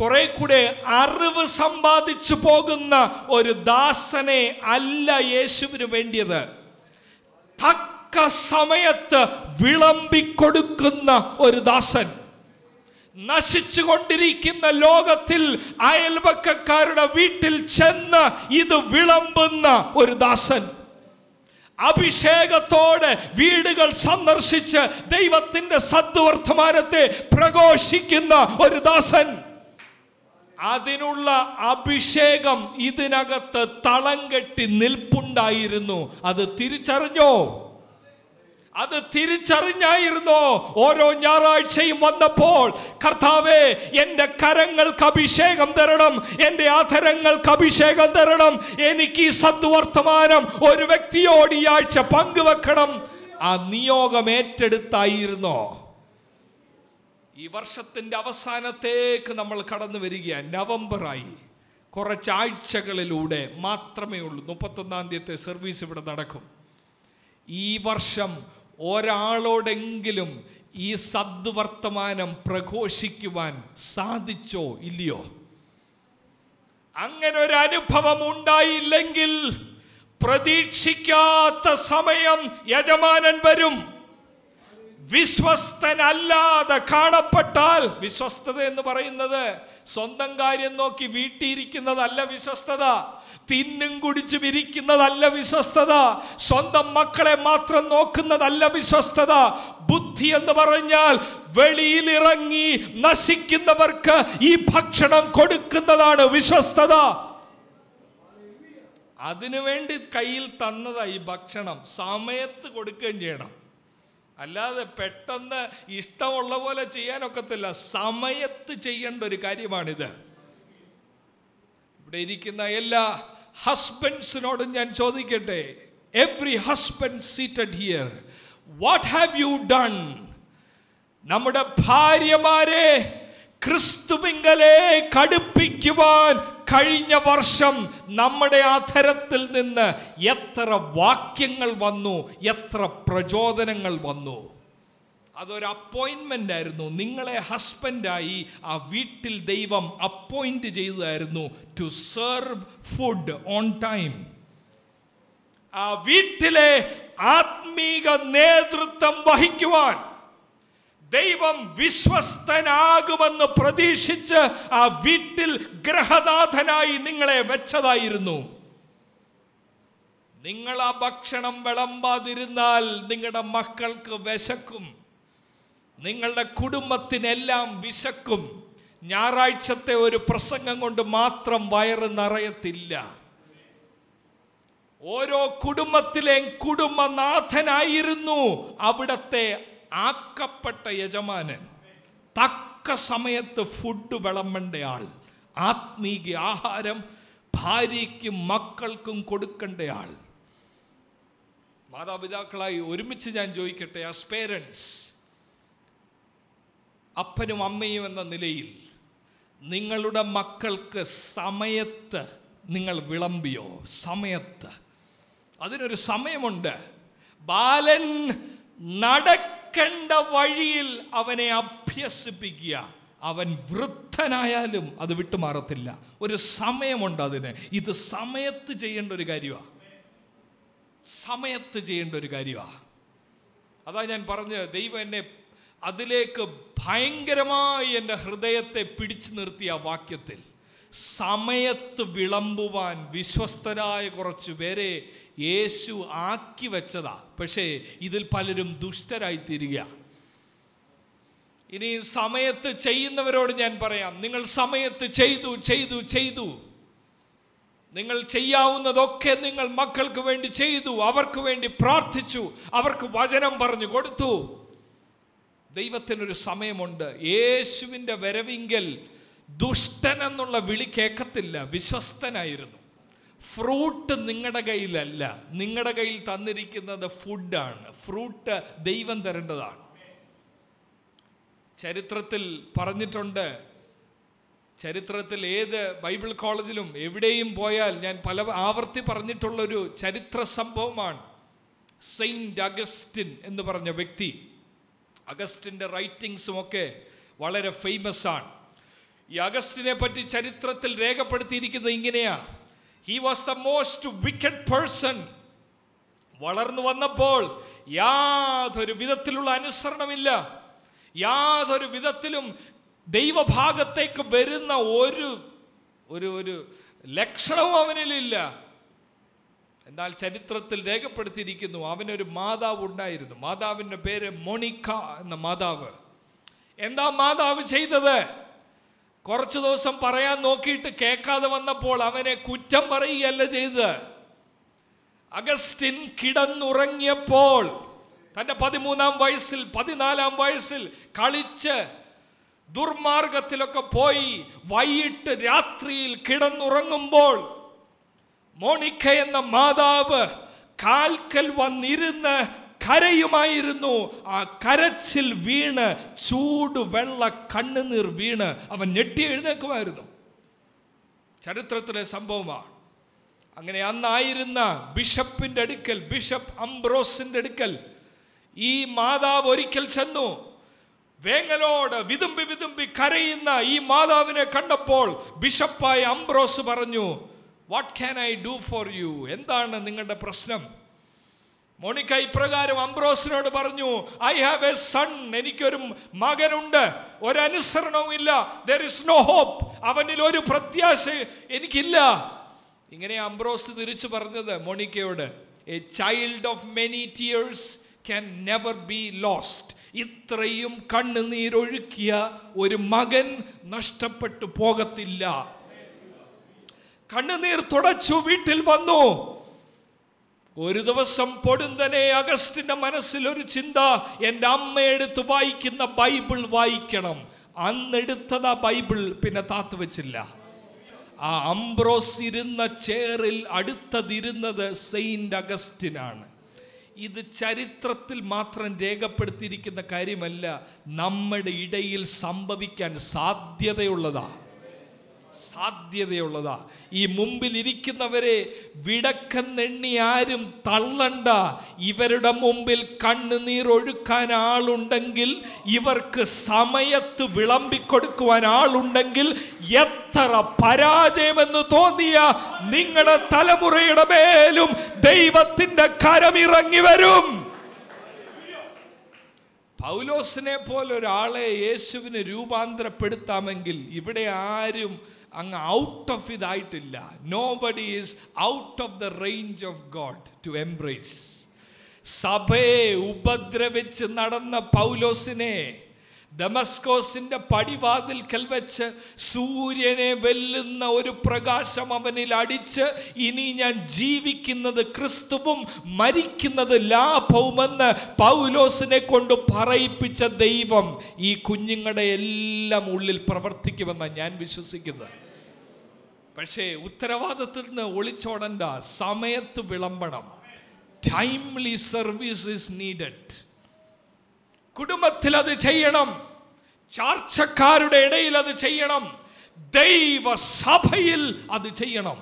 കുറെ കൂടെ അറിവ് സമ്പാദിച്ചു പോകുന്ന ഒരു ദാസനെ അല്ല യേശുവിന് വേണ്ടിയത് തക്ക സമയത്ത് വിളമ്പിക്കൊടുക്കുന്ന ഒരു ദാസൻ നശിച്ചുകൊണ്ടിരിക്കുന്ന ലോകത്തിൽ അയൽവക്കാരുടെ വീട്ടിൽ ചെന്ന് ഇത് വിളമ്പുന്ന ഒരു ദാസൻ അഭിഷേകത്തോടെ വീടുകൾ സന്ദർശിച്ച് ദൈവത്തിന്റെ സദ്വർത്തമാനത്തെ പ്രഘോഷിക്കുന്ന ഒരു ദാസൻ അതിനുള്ള അഭിഷേകം ഇതിനകത്ത് തളം കെട്ടി നിൽപ്പുണ്ടായിരുന്നു അത് തിരിച്ചറിഞ്ഞോ അത് തിരിച്ചറിഞ്ഞായിരുന്നോ ഓരോ ഞായറാഴ്ചയും വന്നപ്പോൾ കർത്താവെ എൻ്റെ കരങ്ങൾക്ക് അഭിഷേകം തരണം എൻ്റെ ആധരങ്ങൾക്ക് അഭിഷേകം തരണം എനിക്ക് ഈ സദ്വർത്തമാനം ഒരു വ്യക്തിയോട് ഈ ആഴ്ച പങ്കുവെക്കണം ആ നിയോഗം ഏറ്റെടുത്തായിരുന്നോ ഈ വർഷത്തിൻ്റെ അവസാനത്തേക്ക് നമ്മൾ കടന്നു വരിക നവംബറായി കുറച്ചാഴ്ചകളിലൂടെ മാത്രമേ ഉള്ളൂ മുപ്പത്തൊന്നാം തീയതി സർവീസ് ഇവിടെ നടക്കും ഈ വർഷം ഒരാളോടെങ്കിലും ഈ സദ്വർത്തമാനം പ്രഘോഷിക്കുവാൻ സാധിച്ചോ ഇല്ലയോ അങ്ങനെ ഒരു അനുഭവം ഉണ്ടായില്ലെങ്കിൽ പ്രതീക്ഷിക്കാത്ത സമയം യജമാനൻ വരും വിശ്വസ്തനല്ലാതെ കാണപ്പെട്ടാൽ വിശ്വസ്തത എന്ന് പറയുന്നത് സ്വന്തം കാര്യം നോക്കി വീട്ടിയിരിക്കുന്നതല്ല വിശ്വസ്തത തിന്നും കുടിച്ചു വിരിക്കുന്നതല്ല വിശ്വസ്തത സ്വന്തം മക്കളെ മാത്രം നോക്കുന്നതല്ല വിശ്വസ്തത ബുദ്ധി എന്ന് പറഞ്ഞാൽ വെളിയിൽ ഇറങ്ങി നശിക്കുന്നവർക്ക് ഈ ഭക്ഷണം കൊടുക്കുന്നതാണ് വിശ്വസ്തത അതിനുവേണ്ടി കയ്യിൽ ഈ ഭക്ഷണം സമയത്ത് കൊടുക്കുകയും ചെയ്യണം അല്ലാതെ പെട്ടെന്ന് ഇഷ്ടമുള്ള പോലെ ചെയ്യാനൊക്കത്തില്ല സമയത്ത് ചെയ്യേണ്ട ഒരു കാര്യമാണിത് ഇവിടെ ഇരിക്കുന്ന എല്ലാ ഹസ്ബൻഡ്സിനോടും ഞാൻ ചോദിക്കട്ടെ every husband seated here what have you done നമ്മുടെ ഭാര്യമാരെ ക്രിസ്തുവിങ്കലെ കടുപ്പിക്കുവാൻ കഴിഞ്ഞ വർഷം നമ്മുടെ അധരത്തിൽ നിന്ന് എത്ര വാക്യങ്ങൾ വന്നു എത്ര പ്രചോദനങ്ങൾ വന്നു അതൊരു അപ്പോയിൻമെൻ്റ് ആയിരുന്നു നിങ്ങളെ ഹസ്ബൻഡായി ആ വീട്ടിൽ ദൈവം അപ്പോയിൻ്റ് ചെയ്തതായിരുന്നു to serve food on time ആ വീട്ടിലെ ആത്മീക നേതൃത്വം വഹിക്കുവാൻ ദൈവം വിശ്വസ്തനാകുമെന്ന് പ്രതീക്ഷിച്ച് ആ വീട്ടിൽ ഗ്രഹനാഥനായി നിങ്ങളെ വെച്ചതായിരുന്നു നിങ്ങൾ ആ ഭക്ഷണം വിളമ്പാതിരുന്നാൽ നിങ്ങളുടെ മക്കൾക്ക് വിശക്കും നിങ്ങളുടെ കുടുംബത്തിനെല്ലാം വിശക്കും ഞായറാഴ്ചത്തെ ഒരു പ്രസംഗം കൊണ്ട് മാത്രം വയറ് നിറയത്തില്ല ഓരോ കുടുംബത്തിലെയും കുടുംബനാഥനായിരുന്നു അവിടത്തെ ആക്കപ്പെട്ട യജമാനൻ തക്ക സമയത്ത് ഫുഡ് വിളമ്പേണ്ട ആൾ ആത്മീക ആഹാരം ഭാര്യയ്ക്കും മക്കൾക്കും കൊടുക്കേണ്ട ആൾ മാതാപിതാക്കളായി ഒരുമിച്ച് ഞാൻ ചോദിക്കട്ടെ ആസ് പേരൻസ് അപ്പനും അമ്മയും എന്ന നിലയിൽ നിങ്ങളുടെ മക്കൾക്ക് സമയത്ത് നിങ്ങൾ വിളമ്പിയോ സമയത്ത് അതിനൊരു സമയമുണ്ട് ബാലൻ നടക്ക നടക്കേണ്ട വഴിയിൽ അവനെ അഭ്യസിപ്പിക്കുക അവൻ വൃദ്ധനായാലും അത് വിട്ടുമാറത്തില്ല ഒരു സമയമുണ്ട് അതിന് ഇത് സമയത്ത് ചെയ്യേണ്ട ഒരു കാര്യമാണ് സമയത്ത് ചെയ്യേണ്ട ഒരു കാര്യമാണ് അതാ ഞാൻ പറഞ്ഞത് ദൈവം എന്നെ അതിലേക്ക് ഭയങ്കരമായി എൻ്റെ ഹൃദയത്തെ പിടിച്ചു നിർത്തിയ വാക്യത്തിൽ സമയത്ത് വിളമ്പുവാൻ വിശ്വസ്തരായ കുറച്ച് പേരെ യേശു ആക്കി വെച്ചതാ പക്ഷേ ഇതിൽ പലരും ദുഷ്ടരായി തീരുക ഇനി സമയത്ത് ചെയ്യുന്നവരോട് ഞാൻ പറയാം നിങ്ങൾ സമയത്ത് ചെയ്തു ചെയ്തു ചെയ്തു നിങ്ങൾ ചെയ്യാവുന്നതൊക്കെ നിങ്ങൾ മക്കൾക്ക് വേണ്ടി ചെയ്തു അവർക്ക് വേണ്ടി പ്രാർത്ഥിച്ചു അവർക്ക് വചനം പറഞ്ഞു കൊടുത്തു ദൈവത്തിനൊരു സമയമുണ്ട് യേശുവിൻ്റെ വരവിങ്കൽ ദുഷ്ടൻ എന്നുള്ള വിളി കേൾക്കത്തില്ല വിശ്വസ്തനായിരുന്നു ഫ്രൂട്ട് നിങ്ങളുടെ കയ്യിലല്ല നിങ്ങളുടെ കയ്യിൽ തന്നിരിക്കുന്നത് ഫുഡാണ് ഫ്രൂട്ട് ദൈവം തരേണ്ടതാണ് ചരിത്രത്തിൽ പറഞ്ഞിട്ടുണ്ട് ചരിത്രത്തിൽ ഏത് ബൈബിൾ കോളേജിലും എവിടെയും പോയാൽ ഞാൻ പല ആവർത്തി പറഞ്ഞിട്ടുള്ളൊരു ചരിത്ര സംഭവമാണ് സെയിൻറ്റ് അഗസ്റ്റിൻ എന്ന് പറഞ്ഞ വ്യക്തി അഗസ്റ്റിൻ്റെ റൈറ്റിങ്സുമൊക്കെ വളരെ ഫേമസ് ആണ് ഈ അഗസ്റ്റിനെ പറ്റി ചരിത്രത്തിൽ രേഖപ്പെടുത്തിയിരിക്കുന്നത് ഇങ്ങനെയാ he was the most wicked person വളർന്നു വന്നപ്പോൾ യാതൊരു വിധത്തിലുള്ള അനുസരണമില്ല യാതൊരു വിധത്തിലും ദൈവഭാഗത്തേക്ക് വരുന്ന ഒരു ഒരു ഒരു ലക്ഷണവും അവനിലില്ല എന്നാൽ ചരിത്രത്തിൽ രേഖപ്പെടുത്തിയിരിക്കുന്നു അവനൊരു മാതാവ് ഉണ്ടായിരുന്നു മാതാവിൻ്റെ പേര് മോണിക്ക എന്ന മാതാവ് എന്താ മാതാവ് ചെയ്തത് കുറച്ച് ദിവസം പറയാൻ നോക്കിയിട്ട് കേൾക്കാതെ വന്നപ്പോൾ അവനെ കുറ്റം പറയുകയല്ല ചെയ്തത് അഗസ്റ്റിൻ കിടന്നുറങ്ങിയപ്പോൾ തൻ്റെ പതിമൂന്നാം വയസ്സിൽ പതിനാലാം വയസ്സിൽ കളിച്ച് ദുർമാർഗത്തിലൊക്കെ പോയി വൈകിട്ട് രാത്രിയിൽ കിടന്നുറങ്ങുമ്പോൾ മോണിക്ക എന്ന മാതാവ് കാൽക്കൽ വന്നിരുന്ന് കരയുമായിരുന്നു ആ കരച്ചിൽ വീണ് ചൂട് വെള്ള കണ്ണുനീർ വീണ് അവൻ ഞെട്ടി എഴുന്നേക്കുമായിരുന്നു ചരിത്രത്തിലെ സംഭവമാണ് അങ്ങനെ അന്നായിരുന്ന ബിഷപ്പിൻ്റെ അടുക്കൽ ബിഷപ്പ് അംബ്രോസിൻ്റെ അടുക്കൽ ഈ മാതാവ് ഒരിക്കൽ ചെന്നു വേങ്ങലോട് വിതുമ്പി വിതുമ്പി കരയുന്ന ഈ മാതാവിനെ കണ്ടപ്പോൾ ബിഷപ്പായി അംബ്രോസ് പറഞ്ഞു what can I do for you എന്താണ് നിങ്ങളുടെ പ്രശ്നം മോണിക്ക ഇപ്രകാരം അംബ്രോസിനോട് പറഞ്ഞു ഐ ഹാവ് എ സൺ എനിക്കൊരു മകനുണ്ട് ഒരനുസരണവും ഇല്ല ദർ ഇസ് നോ ഹോപ്പ് അവനിൽ ഒരു പ്രത്യാശ എനിക്കില്ല ഇങ്ങനെ അംബ്രോസ് തിരിച്ചു പറഞ്ഞത് മോണിക്കയോട് a child of many tears can never be lost ഇത്രയും കണ്ണുനീരൊഴുക്കിയ ഒരു മകൻ നഷ്ടപ്പെട്ടു പോകത്തില്ല കണ്ണുനീർ തുടച്ചു വീട്ടിൽ വന്നു ഒരു ദിവസം പൊടുന്തനെ മനസ്സിൽ ഒരു ചിന്ത എൻ്റെ അമ്മ എടുത്ത് വായിക്കുന്ന ബൈബിൾ വായിക്കണം ആ ബൈബിൾ പിന്നെ താത്തു വെച്ചില്ല ആ അംബ്രോസ് ഇരുന്ന ചേറിൽ അടുത്തതിരുന്നത് സെയിൻ്റ് അഗസ്റ്റിനാണ് ഇത് ചരിത്രത്തിൽ മാത്രം രേഖപ്പെടുത്തിയിരിക്കുന്ന കാര്യമല്ല നമ്മുടെ ഇടയിൽ സംഭവിക്കാൻ സാധ്യതയുള്ളതാണ് സാധ്യതയുള്ളതാ ഈ മുമ്പിലിരിക്കുന്നവരെ വിടക്കെന്നെണ്ണി ആരും തള്ളണ്ട ഇവരുടെ മുമ്പിൽ ഒഴുക്കാൻ ആളുണ്ടെങ്കിൽ ഇവർക്ക് സമയത്ത് വിളമ്പിക്കൊടുക്കുവാൻ ആളുണ്ടെങ്കിൽ എത്ര പരാജയമെന്ന് തോന്നിയ നിങ്ങളുടെ തലമുറയുടെ മേലും ദൈവത്തിൻ്റെ കരമിറങ്ങി വരും പൗലോസിനെ പോലെ ഒരാളെ യേശുവിന് രൂപാന്തരപ്പെടുത്താമെങ്കിൽ ഇവിടെ ആരും അങ്ങ് ഔട്ട് ഓഫ് ഇതായിട്ടില്ല nobody is out of the range of God to embrace സഭയെ ഉപദ്രവിച്ച് നടന്ന പൗലോസിനെ ഡമസ്കോസിന്റെ പടിവാതിൽക്കൽ വെച്ച് സൂര്യനെ വെല്ലുന്ന ഒരു പ്രകാശം അവനിൽ അടിച്ച് ഇനി ഞാൻ ജീവിക്കുന്നത് ക്രിസ്തുവും മരിക്കുന്നത് ലാഭവുമെന്ന് പൗലോസിനെ കൊണ്ട് പറയിപ്പിച്ച ദൈവം ഈ കുഞ്ഞുങ്ങളുടെ എല്ലാം ഉള്ളിൽ പ്രവർത്തിക്കുമെന്നാണ് ഞാൻ വിശ്വസിക്കുന്നത് പക്ഷേ ഉത്തരവാദിത്തത്തിൽ നിന്ന് ഒളിച്ചോടണ്ട സമയത്ത് വിളമ്പണം ടൈംലി സർവീസ് ഇസ് നീഡഡ് കുടുംബത്തിൽ അത് ചെയ്യണം ചാർച്ചക്കാരുടെ ഇടയിൽ അത് ചെയ്യണം ദൈവ സഭയിൽ അത് ചെയ്യണം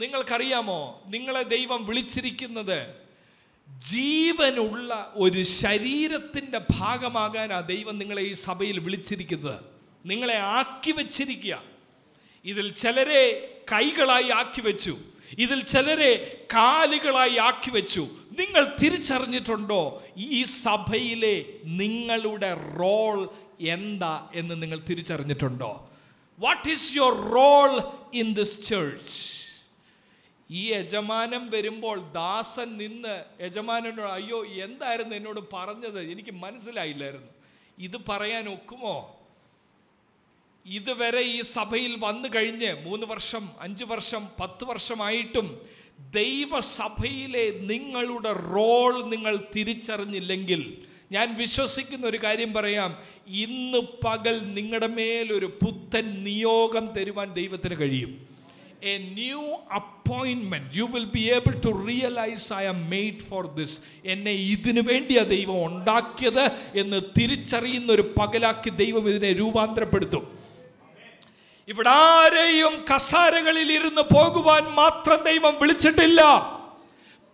നിങ്ങൾക്കറിയാമോ നിങ്ങളെ ദൈവം വിളിച്ചിരിക്കുന്നത് ജീവനുള്ള ഒരു ശരീരത്തിൻ്റെ ഭാഗമാകാൻ ആ ദൈവം നിങ്ങളെ ഈ സഭയിൽ വിളിച്ചിരിക്കുന്നത് നിങ്ങളെ ആക്കി വച്ചിരിക്കുക ഇതിൽ ചിലരെ കൈകളായി ആക്കി വെച്ചു ഇതിൽ ചിലരെ കാലുകളായി ആക്കി വെച്ചു നിങ്ങൾ തിരിച്ചറിഞ്ഞിട്ടുണ്ടോ ഈ സഭയിലെ നിങ്ങളുടെ റോൾ എന്താ എന്ന് നിങ്ങൾ തിരിച്ചറിഞ്ഞിട്ടുണ്ടോ what is your role in this church ഈ യജമാനം വരുമ്പോൾ ദാസൻ നിന്ന് യജമാനോട് അയ്യോ എന്തായിരുന്നു എന്നോട് പറഞ്ഞത് എനിക്ക് മനസ്സിലായില്ലായിരുന്നു ഇത് പറയാൻ ഒക്കുമോ ഇതുവരെ ഈ സഭയിൽ വന്നു കഴിഞ്ഞ് മൂന്ന് വർഷം അഞ്ച് വർഷം പത്ത് വർഷമായിട്ടും ദൈവസഭയിലെ നിങ്ങളുടെ റോൾ നിങ്ങൾ തിരിച്ചറിഞ്ഞില്ലെങ്കിൽ ഞാൻ വിശ്വസിക്കുന്ന ഒരു കാര്യം പറയാം ഇന്ന് പകൽ നിങ്ങളുടെ മേലൊരു പുത്തൻ നിയോഗം തരുവാൻ ദൈവത്തിന് കഴിയും a new appointment you will be able to realise I am made for this എന്നെ ഇതിനു വേണ്ടിയാണ് ദൈവം ഉണ്ടാക്കിയത് എന്ന് തിരിച്ചറിയുന്ന ഒരു പകലാക്കി ദൈവം ഇതിനെ രൂപാന്തരപ്പെടുത്തും ഇവിടെ ആരെയും കസാരകളിൽ ഇരുന്ന് പോകുവാൻ മാത്രം ദൈവം വിളിച്ചിട്ടില്ല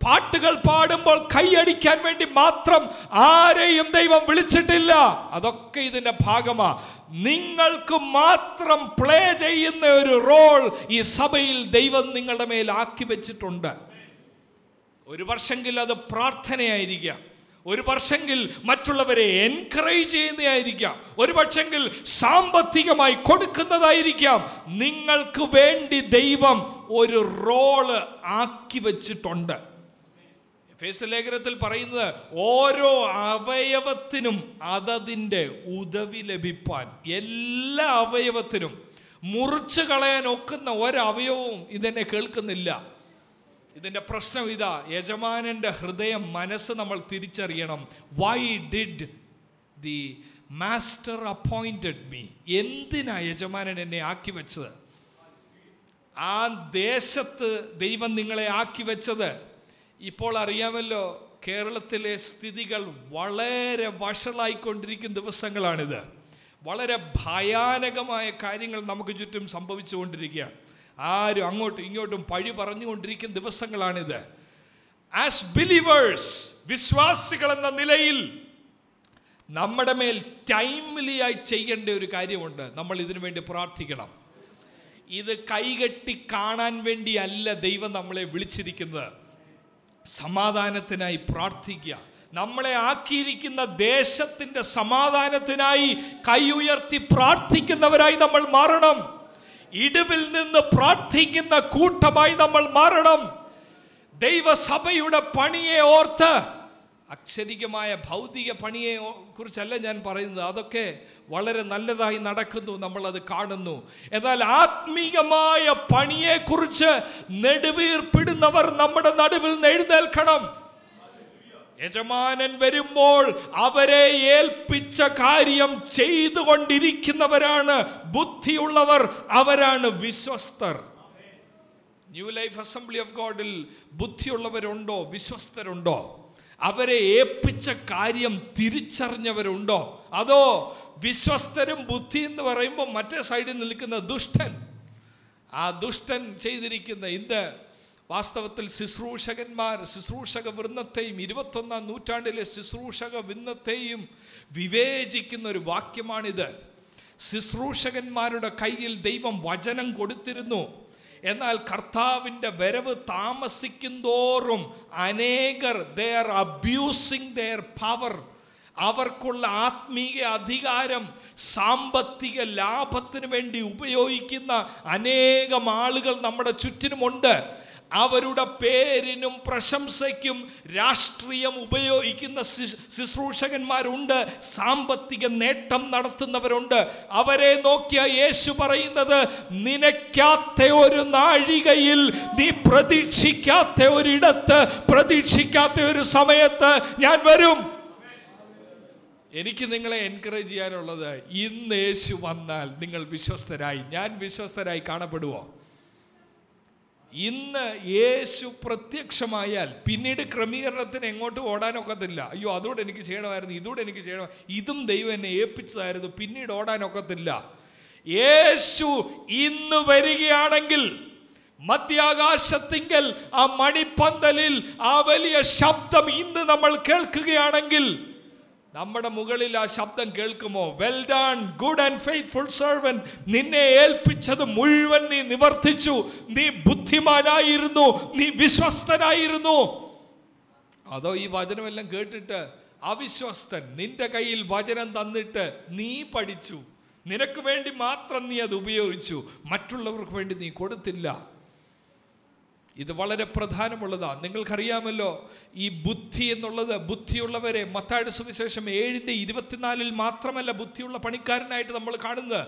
പാട്ടുകൾ പാടുമ്പോൾ കൈയടിക്കാൻ വേണ്ടി മാത്രം ആരെയും ദൈവം വിളിച്ചിട്ടില്ല അതൊക്കെ ഇതിൻ്റെ ഭാഗമാ നിങ്ങൾക്ക് മാത്രം പ്ലേ ചെയ്യുന്ന ഒരു റോൾ ഈ സഭയിൽ ദൈവം നിങ്ങളുടെ മേൽ ആക്കി വെച്ചിട്ടുണ്ട് ഒരു വർഷമെങ്കിലും അത് പ്രാർത്ഥനയായിരിക്കാം ഒരു പക്ഷെങ്കിൽ മറ്റുള്ളവരെ എൻകറേജ് ചെയ്യുന്നതായിരിക്കാം ഒരു പക്ഷെങ്കിൽ സാമ്പത്തികമായി കൊടുക്കുന്നതായിരിക്കാം നിങ്ങൾക്ക് വേണ്ടി ദൈവം ഒരു റോള് ആക്കി വച്ചിട്ടുണ്ട് ഫേസ് ലേഖനത്തിൽ പറയുന്നത് ഓരോ അവയവത്തിനും അതതിൻ്റെ ഉദവി ലഭിപ്പാൻ എല്ലാ അവയവത്തിനും മുറിച്ചു കളയാൻ ഒക്കുന്ന ഒരവയവവും ഇതെന്നെ കേൾക്കുന്നില്ല ഇതിൻ്റെ പ്രശ്നം ഇതാ യജമാനൻ്റെ ഹൃദയം മനസ്സ് നമ്മൾ തിരിച്ചറിയണം why did the master appointed me എന്തിനാ യജമാനൻ എന്നെ ആക്കി വെച്ചത് ആ ദേശത്ത് ദൈവം നിങ്ങളെ ആക്കി വെച്ചത് ഇപ്പോൾ അറിയാമല്ലോ കേരളത്തിലെ സ്ഥിതികൾ വളരെ വഷളായിക്കൊണ്ടിരിക്കുന്ന ദിവസങ്ങളാണിത് വളരെ ഭയാനകമായ കാര്യങ്ങൾ നമുക്ക് ചുറ്റും സംഭവിച്ചുകൊണ്ടിരിക്കുകയാണ് ആരും അങ്ങോട്ടും ഇങ്ങോട്ടും പഴി പറഞ്ഞുകൊണ്ടിരിക്കുന്ന ദിവസങ്ങളാണിത് ആസ് ബിലീവേഴ്സ് വിശ്വാസികൾ എന്ന നിലയിൽ നമ്മുടെ മേൽ ടൈംലിയായി ചെയ്യേണ്ട ഒരു കാര്യമുണ്ട് നമ്മൾ ഇതിനു വേണ്ടി പ്രാർത്ഥിക്കണം ഇത് കൈകെട്ടി കാണാൻ വേണ്ടിയല്ല ദൈവം നമ്മളെ വിളിച്ചിരിക്കുന്നത് സമാധാനത്തിനായി പ്രാർത്ഥിക്കുക നമ്മളെ ആക്കിയിരിക്കുന്ന ദേശത്തിൻ്റെ സമാധാനത്തിനായി കൈ ഉയർത്തി പ്രാർത്ഥിക്കുന്നവരായി നമ്മൾ മാറണം ഇടിവിൽ നിന്ന് പ്രാർത്ഥിക്കുന്ന കൂട്ടമായി നമ്മൾ മാറണം ദൈവസഭയുടെ പണിയെ ഓർത്ത് അക്ഷരികമായ ഭൗതിക പണിയെ കുറിച്ചല്ല ഞാൻ പറയുന്നത് അതൊക്കെ വളരെ നല്ലതായി നടക്കുന്നു നമ്മളത് കാണുന്നു എന്നാൽ ആത്മീയമായ പണിയെക്കുറിച്ച് നെടുവീർപ്പിടുന്നവർ നമ്മുടെ നടുവിൽ എഴുന്നേൽക്കണം യജമാനൻ വരുമ്പോൾ അവരെ ഏൽപ്പിച്ച കാര്യം ചെയ്തുകൊണ്ടിരിക്കുന്നവരാണ് ബുദ്ധിയുള്ളവർ അവരാണ് വിശ്വസ്തർ ന്യൂ ലൈഫ് അസംബ്ലി ഓഫ് ഗോഡിൽ ബുദ്ധിയുള്ളവരുണ്ടോ വിശ്വസ്തരുണ്ടോ അവരെ ഏൽപ്പിച്ച കാര്യം തിരിച്ചറിഞ്ഞവരുണ്ടോ അതോ വിശ്വസ്തരും ബുദ്ധി എന്ന് പറയുമ്പോൾ മറ്റേ സൈഡിൽ നിൽക്കുന്ന ദുഷ്ടൻ ആ ദുഷ്ടൻ ചെയ്തിരിക്കുന്ന ഇന്ന് വാസ്തവത്തിൽ ശുശ്രൂഷകന്മാർ ശുശ്രൂഷക വൃന്ദത്തെയും ഇരുപത്തൊന്നാം നൂറ്റാണ്ടിലെ ശുശ്രൂഷക വൃന്ദത്തെയും വിവേചിക്കുന്ന ഒരു വാക്യമാണിത് ശുശ്രൂഷകന്മാരുടെ കയ്യിൽ ദൈവം വചനം കൊടുത്തിരുന്നു എന്നാൽ കർത്താവിൻ്റെ വരവ് താമസിക്കുന്തോറും അനേകർ ദർ അബ്യൂസിങ് ദർ പവർ അവർക്കുള്ള ആത്മീയ അധികാരം സാമ്പത്തിക ലാഭത്തിന് വേണ്ടി ഉപയോഗിക്കുന്ന അനേകം ആളുകൾ നമ്മുടെ ചുറ്റിനുമുണ്ട് അവരുടെ പേരിനും പ്രശംസയ്ക്കും രാഷ്ട്രീയം ഉപയോഗിക്കുന്ന ശുശ്രൂഷകന്മാരുണ്ട് സാമ്പത്തിക നേട്ടം നടത്തുന്നവരുണ്ട് അവരെ നോക്കിയ യേശു പറയുന്നത് നിനക്കാത്ത ഒരു നാഴികയിൽ നീ പ്രതീക്ഷിക്കാത്ത ഒരിടത്ത് പ്രതീക്ഷിക്കാത്ത ഒരു സമയത്ത് ഞാൻ വരും എനിക്ക് നിങ്ങളെ എൻകറേജ് ചെയ്യാനുള്ളത് ഇന്ന് യേശു വന്നാൽ നിങ്ങൾ വിശ്വസ്തരായി ഞാൻ വിശ്വസ്തരായി കാണപ്പെടുവോ ഇന്ന് യേശു പ്രത്യക്ഷമായാൽ പിന്നീട് ക്രമീകരണത്തിന് എങ്ങോട്ട് ഓടാനൊക്കത്തില്ല അയ്യോ അതോടെ എനിക്ക് ചെയ്യണമായിരുന്നു ഇതോടെ എനിക്ക് ചെയ്യണം ഇതും ദൈവം എന്നെ ഏൽപ്പിച്ചതായിരുന്നു പിന്നീട് ഓടാനൊക്കത്തില്ല യേശു ഇന്ന് വരികയാണെങ്കിൽ മധ്യാകാശത്തിങ്കൽ ആ മണിപ്പന്തലിൽ ആ വലിയ ശബ്ദം ഇന്ന് നമ്മൾ കേൾക്കുകയാണെങ്കിൽ നമ്മുടെ മുകളിൽ ആ ശബ്ദം കേൾക്കുമോ well done good and faithful servant നിന്നെ ഏൽപ്പിച്ചത് മുഴുവൻ നീ നിവർത്തിച്ചു നീ ബുദ്ധിമാനായിരുന്നു നീ വിശ്വസ്തനായിരുന്നു അതോ ഈ വചനമെല്ലാം കേട്ടിട്ട് അവിശ്വസ്തൻ നിന്റെ കയ്യിൽ വചനം തന്നിട്ട് നീ പഠിച്ചു നിനക്ക് വേണ്ടി മാത്രം നീ അത് ഉപയോഗിച്ചു മറ്റുള്ളവർക്ക് വേണ്ടി നീ കൊടുത്തില്ല ഇത് വളരെ പ്രധാനമുള്ളതാണ് നിങ്ങൾക്കറിയാമല്ലോ ഈ ബുദ്ധി എന്നുള്ളത് ബുദ്ധിയുള്ളവരെ മത്താഴ്ച സുവിശേഷം ഏഴിൻ്റെ ഇരുപത്തിനാലിൽ മാത്രമല്ല ബുദ്ധിയുള്ള പണിക്കാരനായിട്ട് നമ്മൾ കാണുന്നത്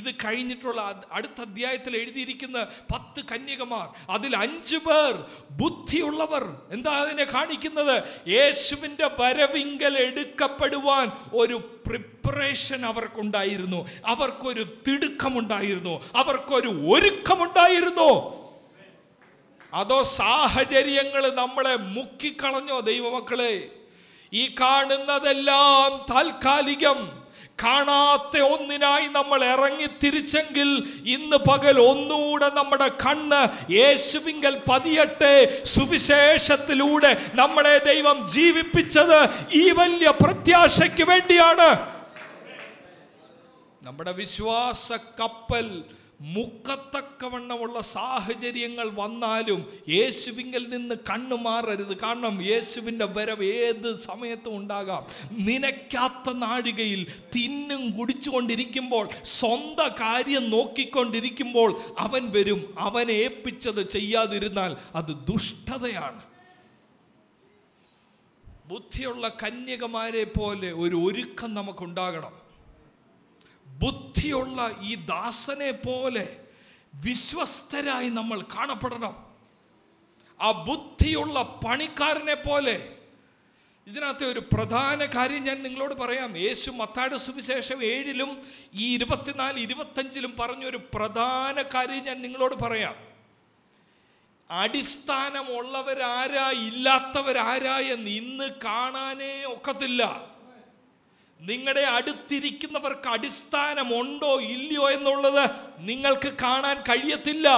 ഇത് കഴിഞ്ഞിട്ടുള്ള അടുത്ത അധ്യായത്തിൽ എഴുതിയിരിക്കുന്ന പത്ത് കന്യകമാർ അതിൽ അഞ്ചു പേർ ബുദ്ധിയുള്ളവർ എന്താ അതിനെ കാണിക്കുന്നത് യേശുവിൻ്റെ വരവിങ്കൽ എടുക്കപ്പെടുവാൻ ഒരു പ്രിപ്പറേഷൻ അവർക്കുണ്ടായിരുന്നു അവർക്കൊരു തിടുക്കമുണ്ടായിരുന്നു അവർക്കൊരു ഒരുക്കമുണ്ടായിരുന്നു അതോ സാഹചര്യങ്ങൾ നമ്മളെ മുക്കിക്കളഞ്ഞോ ദൈവമക്കളെ ഈ കാണുന്നതെല്ലാം താൽക്കാലികം കാണാത്ത ഒന്നിനായി നമ്മൾ ഇറങ്ങി തിരിച്ചെങ്കിൽ ഇന്ന് പകൽ ഒന്നുകൂടെ നമ്മുടെ കണ്ണ് യേശുവിങ്കൽ പതിയട്ടെ സുവിശേഷത്തിലൂടെ നമ്മളെ ദൈവം ജീവിപ്പിച്ചത് ഈ വലിയ പ്രത്യാശയ്ക്ക് വേണ്ടിയാണ് നമ്മുടെ വിശ്വാസ കപ്പൽ മുക്കത്തക്കവണ്ണമുള്ള സാഹചര്യങ്ങൾ വന്നാലും യേശുവിങ്കിൽ നിന്ന് കണ്ണു മാറരുത് കാരണം യേശുവിൻ്റെ വരവ് ഏത് സമയത്തും ഉണ്ടാകാം നിനക്കാത്ത നാഴികയിൽ തിന്നും കുടിച്ചുകൊണ്ടിരിക്കുമ്പോൾ സ്വന്തം കാര്യം നോക്കിക്കൊണ്ടിരിക്കുമ്പോൾ അവൻ വരും അവനെ ഏൽപ്പിച്ചത് ചെയ്യാതിരുന്നാൽ അത് ദുഷ്ടതയാണ് ബുദ്ധിയുള്ള കന്യകമാരെ പോലെ ഒരു ഒരുക്കം നമുക്കുണ്ടാകണം ബുദ്ധിയുള്ള ഈ ദാസനെ പോലെ വിശ്വസ്തരായി നമ്മൾ കാണപ്പെടണം ആ ബുദ്ധിയുള്ള പണിക്കാരനെ പോലെ ഇതിനകത്തെ ഒരു പ്രധാന കാര്യം ഞാൻ നിങ്ങളോട് പറയാം യേശു മത്താട് സുവിശേഷം ഏഴിലും ഈ ഇരുപത്തിനാല് ഇരുപത്തഞ്ചിലും പറഞ്ഞൊരു പ്രധാന കാര്യം ഞാൻ നിങ്ങളോട് പറയാം അടിസ്ഥാനമുള്ളവരാരാ ഇല്ലാത്തവരാരാ എന്ന് ഇന്ന് കാണാനേ ഒക്കത്തില്ല നിങ്ങളുടെ അടുത്തിരിക്കുന്നവർക്ക് അടിസ്ഥാനമുണ്ടോ ഇല്ലയോ എന്നുള്ളത് നിങ്ങൾക്ക് കാണാൻ കഴിയത്തില്ല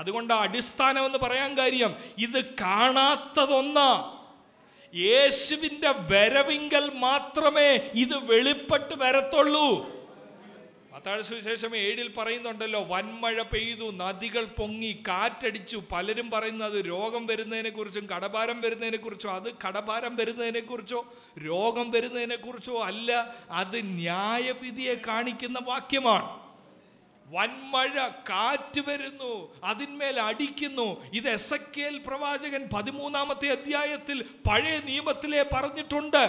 അതുകൊണ്ട് അടിസ്ഥാനം എന്ന് പറയാൻ കാര്യം ഇത് കാണാത്തതൊന്ന യേശുവിൻ്റെ വരവിങ്കൽ മാത്രമേ ഇത് വെളിപ്പെട്ട് വരത്തുള്ളൂ മത്താഴ സുവിശേഷം ഏഴിൽ പറയുന്നുണ്ടല്ലോ വൻമഴ പെയ്തു നദികൾ പൊങ്ങി കാറ്റടിച്ചു പലരും പറയുന്നത് രോഗം വരുന്നതിനെക്കുറിച്ചും കടഭാരം വരുന്നതിനെക്കുറിച്ചോ അത് കടഭാരം വരുന്നതിനെക്കുറിച്ചോ രോഗം വരുന്നതിനെക്കുറിച്ചോ അല്ല അത് ന്യായവിധിയെ കാണിക്കുന്ന വാക്യമാണ് വൻമഴ കാറ്റ് വരുന്നു അതിന്മേൽ അടിക്കുന്നു ഇത് എസ് പ്രവാചകൻ പതിമൂന്നാമത്തെ അധ്യായത്തിൽ പഴയ നിയമത്തിലെ പറഞ്ഞിട്ടുണ്ട്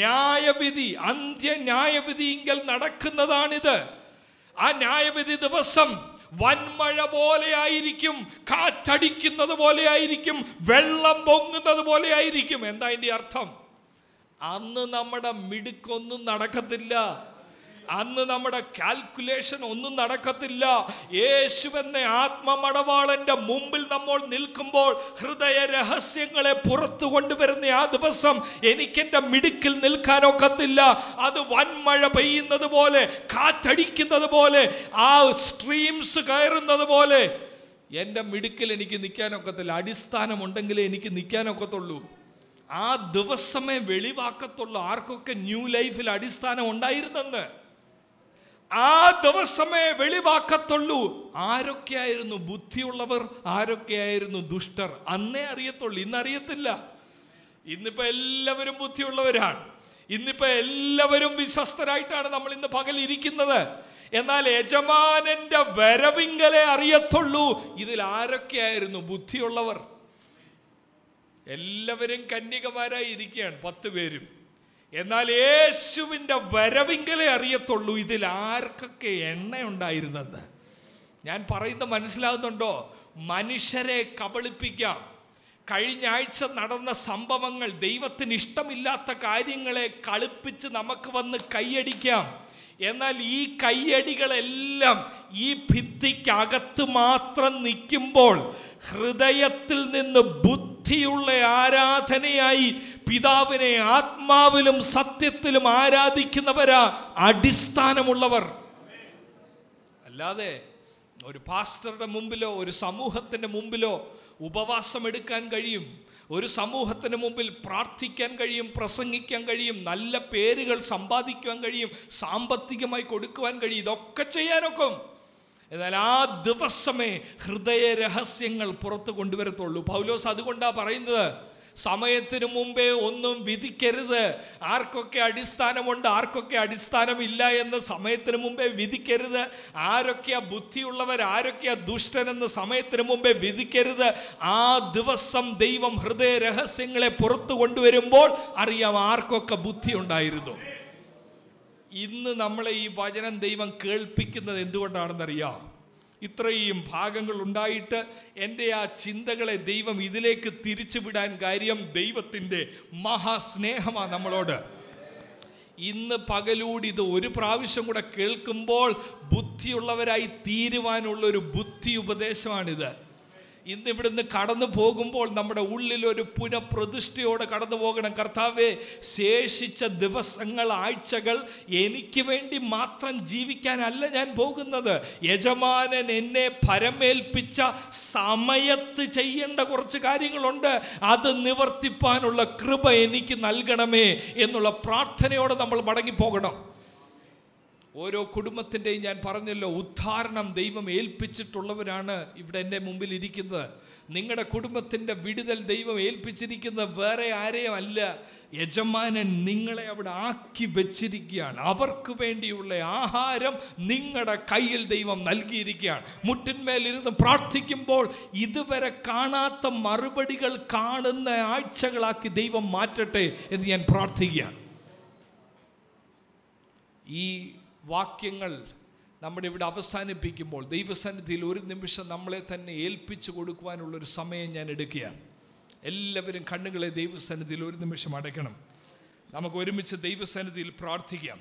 ന്യായവിധി അന്ത്യ ന്യായവിധിയെങ്കിൽ നടക്കുന്നതാണിത് ആ ന്യായവിധി ദിവസം വൻമഴ പോലെയായിരിക്കും കാറ്റടിക്കുന്നത് പോലെയായിരിക്കും വെള്ളം പൊങ്ങുന്നത് പോലെയായിരിക്കും എന്താ അതിൻ്റെ അർത്ഥം അന്ന് നമ്മുടെ മിടുക്കൊന്നും നടക്കത്തില്ല അന്ന് നമ്മുടെ കാൽക്കുലേഷൻ ഒന്നും നടക്കത്തില്ല യേശുവെന്ന ആത്മമടവാളന്റെ മുമ്പിൽ നമ്മൾ നിൽക്കുമ്പോൾ ഹൃദയ രഹസ്യങ്ങളെ പുറത്തു കൊണ്ടുവരുന്ന ആ ദിവസം എനിക്കെൻ്റെ മിടുക്കിൽ നിൽക്കാനൊക്കത്തില്ല അത് വൻമഴ പെയ്യുന്നത് പോലെ കാറ്റടിക്കുന്നത് പോലെ ആ സ്ട്രീംസ് കയറുന്നത് പോലെ എൻ്റെ മിടുക്കിൽ എനിക്ക് നിൽക്കാനൊക്കത്തില്ല അടിസ്ഥാനമുണ്ടെങ്കിലേ എനിക്ക് നിൽക്കാനൊക്കത്തുള്ളൂ ആ ദിവസമേ വെളിവാക്കത്തുള്ളൂ ആർക്കൊക്കെ ന്യൂ ലൈഫിൽ അടിസ്ഥാനം ഉണ്ടായിരുന്നെന്ന് ആ ദിവസമേ വെളിവാക്കത്തുള്ളൂ ആരൊക്കെയായിരുന്നു ബുദ്ധിയുള്ളവർ ആരൊക്കെയായിരുന്നു ദുഷ്ടർ അന്നേ അറിയത്തുള്ളൂ അറിയത്തില്ല ഇന്നിപ്പോ എല്ലാവരും ബുദ്ധിയുള്ളവരാണ് ഇന്നിപ്പോ എല്ലാവരും വിശ്വസ്തരായിട്ടാണ് നമ്മൾ ഇന്ന് പകൽ ഇരിക്കുന്നത് എന്നാൽ യജമാനന്റെ വരവിങ്കലെ അറിയത്തുള്ളൂ ഇതിൽ ആരൊക്കെയായിരുന്നു ബുദ്ധിയുള്ളവർ എല്ലാവരും കന്യകമാരായി ഇരിക്കുകയാണ് പത്ത് പേരും എന്നാൽ യേശുവിൻ്റെ വരവിങ്കലേ അറിയത്തുള്ളൂ ഇതിൽ ആർക്കൊക്കെ എണ്ണയുണ്ടായിരുന്നെന്ന് ഞാൻ പറയുന്നത് മനസ്സിലാകുന്നുണ്ടോ മനുഷ്യരെ കബളിപ്പിക്കാം കഴിഞ്ഞ ആഴ്ച നടന്ന സംഭവങ്ങൾ ദൈവത്തിന് ഇഷ്ടമില്ലാത്ത കാര്യങ്ങളെ കളിപ്പിച്ച് നമുക്ക് വന്ന് കൈയടിക്കാം എന്നാൽ ഈ കൈയടികളെല്ലാം ഈ ഭിത്തിക്കകത്ത് മാത്രം നിൽക്കുമ്പോൾ ഹൃദയത്തിൽ നിന്ന് ബുദ്ധിയുള്ള ആരാധനയായി പിതാവിനെ ആത്മാവിലും സത്യത്തിലും ആരാധിക്കുന്നവരാ അടിസ്ഥാനമുള്ളവർ അല്ലാതെ ഒരു പാസ്റ്ററുടെ മുമ്പിലോ ഒരു സമൂഹത്തിൻ്റെ മുമ്പിലോ ഉപവാസം എടുക്കാൻ കഴിയും ഒരു സമൂഹത്തിന് മുമ്പിൽ പ്രാർത്ഥിക്കാൻ കഴിയും പ്രസംഗിക്കാൻ കഴിയും നല്ല പേരുകൾ സമ്പാദിക്കാൻ കഴിയും സാമ്പത്തികമായി കൊടുക്കുവാൻ കഴിയും ഇതൊക്കെ ചെയ്യാനൊക്കെ എന്നാൽ ആ ദിവസമേ ഹൃദയ രഹസ്യങ്ങൾ പുറത്തു കൊണ്ടുവരത്തുള്ളൂ പൗലോസ് അതുകൊണ്ടാണ് പറയുന്നത് സമയത്തിന് മുമ്പേ ഒന്നും വിധിക്കരുത് ആർക്കൊക്കെ അടിസ്ഥാനമുണ്ട് ആർക്കൊക്കെ അടിസ്ഥാനമില്ല എന്ന് സമയത്തിന് മുമ്പേ വിധിക്കരുത് ആരൊക്കെയാ ബുദ്ധിയുള്ളവർ ആരൊക്കെയാ ദുഷ്ടനെന്ന് സമയത്തിന് മുമ്പേ വിധിക്കരുത് ആ ദിവസം ദൈവം ഹൃദയ രഹസ്യങ്ങളെ പുറത്തു കൊണ്ടുവരുമ്പോൾ അറിയാം ആർക്കൊക്കെ ബുദ്ധി ഉണ്ടായിരുന്നു ഇന്ന് നമ്മളെ ഈ വചനം ദൈവം കേൾപ്പിക്കുന്നത് എന്തുകൊണ്ടാണെന്നറിയാം ഇത്രയും ഭാഗങ്ങൾ ഉണ്ടായിട്ട് എൻ്റെ ആ ചിന്തകളെ ദൈവം ഇതിലേക്ക് തിരിച്ചു വിടാൻ കാര്യം ദൈവത്തിൻ്റെ മഹാസ്നേഹമാണ് നമ്മളോട് ഇന്ന് പകലൂടി ഇത് ഒരു പ്രാവശ്യം കൂടെ കേൾക്കുമ്പോൾ ബുദ്ധിയുള്ളവരായി തീരുവാനുള്ള ഒരു ബുദ്ധി ഉപദേശമാണിത് ഇന്ന് ഇവിടുന്ന് കടന്നു പോകുമ്പോൾ നമ്മുടെ ഉള്ളിൽ ഒരു പുനഃപ്രതിഷ്ഠയോടെ കടന്നു പോകണം കർത്താവേ ശേഷിച്ച ദിവസങ്ങൾ ആഴ്ചകൾ എനിക്ക് വേണ്ടി മാത്രം ജീവിക്കാനല്ല ഞാൻ പോകുന്നത് യജമാനൻ എന്നെ പരമേൽപ്പിച്ച സമയത്ത് ചെയ്യേണ്ട കുറച്ച് കാര്യങ്ങളുണ്ട് അത് നിവർത്തിപ്പാനുള്ള കൃപ എനിക്ക് നൽകണമേ എന്നുള്ള പ്രാർത്ഥനയോടെ നമ്മൾ മടങ്ങിപ്പോകണം ഓരോ കുടുംബത്തിൻ്റെയും ഞാൻ പറഞ്ഞല്ലോ ഉദ്ധാരണം ദൈവം ഏൽപ്പിച്ചിട്ടുള്ളവരാണ് ഇവിടെ എൻ്റെ മുമ്പിൽ ഇരിക്കുന്നത് നിങ്ങളുടെ കുടുംബത്തിൻ്റെ വിടുതൽ ദൈവം ഏൽപ്പിച്ചിരിക്കുന്നത് വേറെ ആരെയും അല്ല യജമാനൻ നിങ്ങളെ അവിടെ ആക്കി വെച്ചിരിക്കുകയാണ് അവർക്ക് വേണ്ടിയുള്ള ആഹാരം നിങ്ങളുടെ കയ്യിൽ ദൈവം നൽകിയിരിക്കുകയാണ് മുട്ടിന്മേലിരുന്ന് പ്രാർത്ഥിക്കുമ്പോൾ ഇതുവരെ കാണാത്ത മറുപടികൾ കാണുന്ന ആഴ്ചകളാക്കി ദൈവം മാറ്റട്ടെ എന്ന് ഞാൻ പ്രാർത്ഥിക്കുകയാണ് ഈ വാക്യങ്ങൾ നമ്മുടെ ഇവിടെ അവസാനിപ്പിക്കുമ്പോൾ ദൈവസന്നിധിയിൽ ഒരു നിമിഷം നമ്മളെ തന്നെ ഏൽപ്പിച്ചു കൊടുക്കുവാനുള്ളൊരു സമയം ഞാൻ എടുക്കുകയാണ് എല്ലാവരും കണ്ണുകളെ ദൈവസന്നിധിയിൽ ഒരു നിമിഷം അടയ്ക്കണം നമുക്ക് ഒരുമിച്ച് ദൈവസന്നിധിയിൽ പ്രാർത്ഥിക്കാം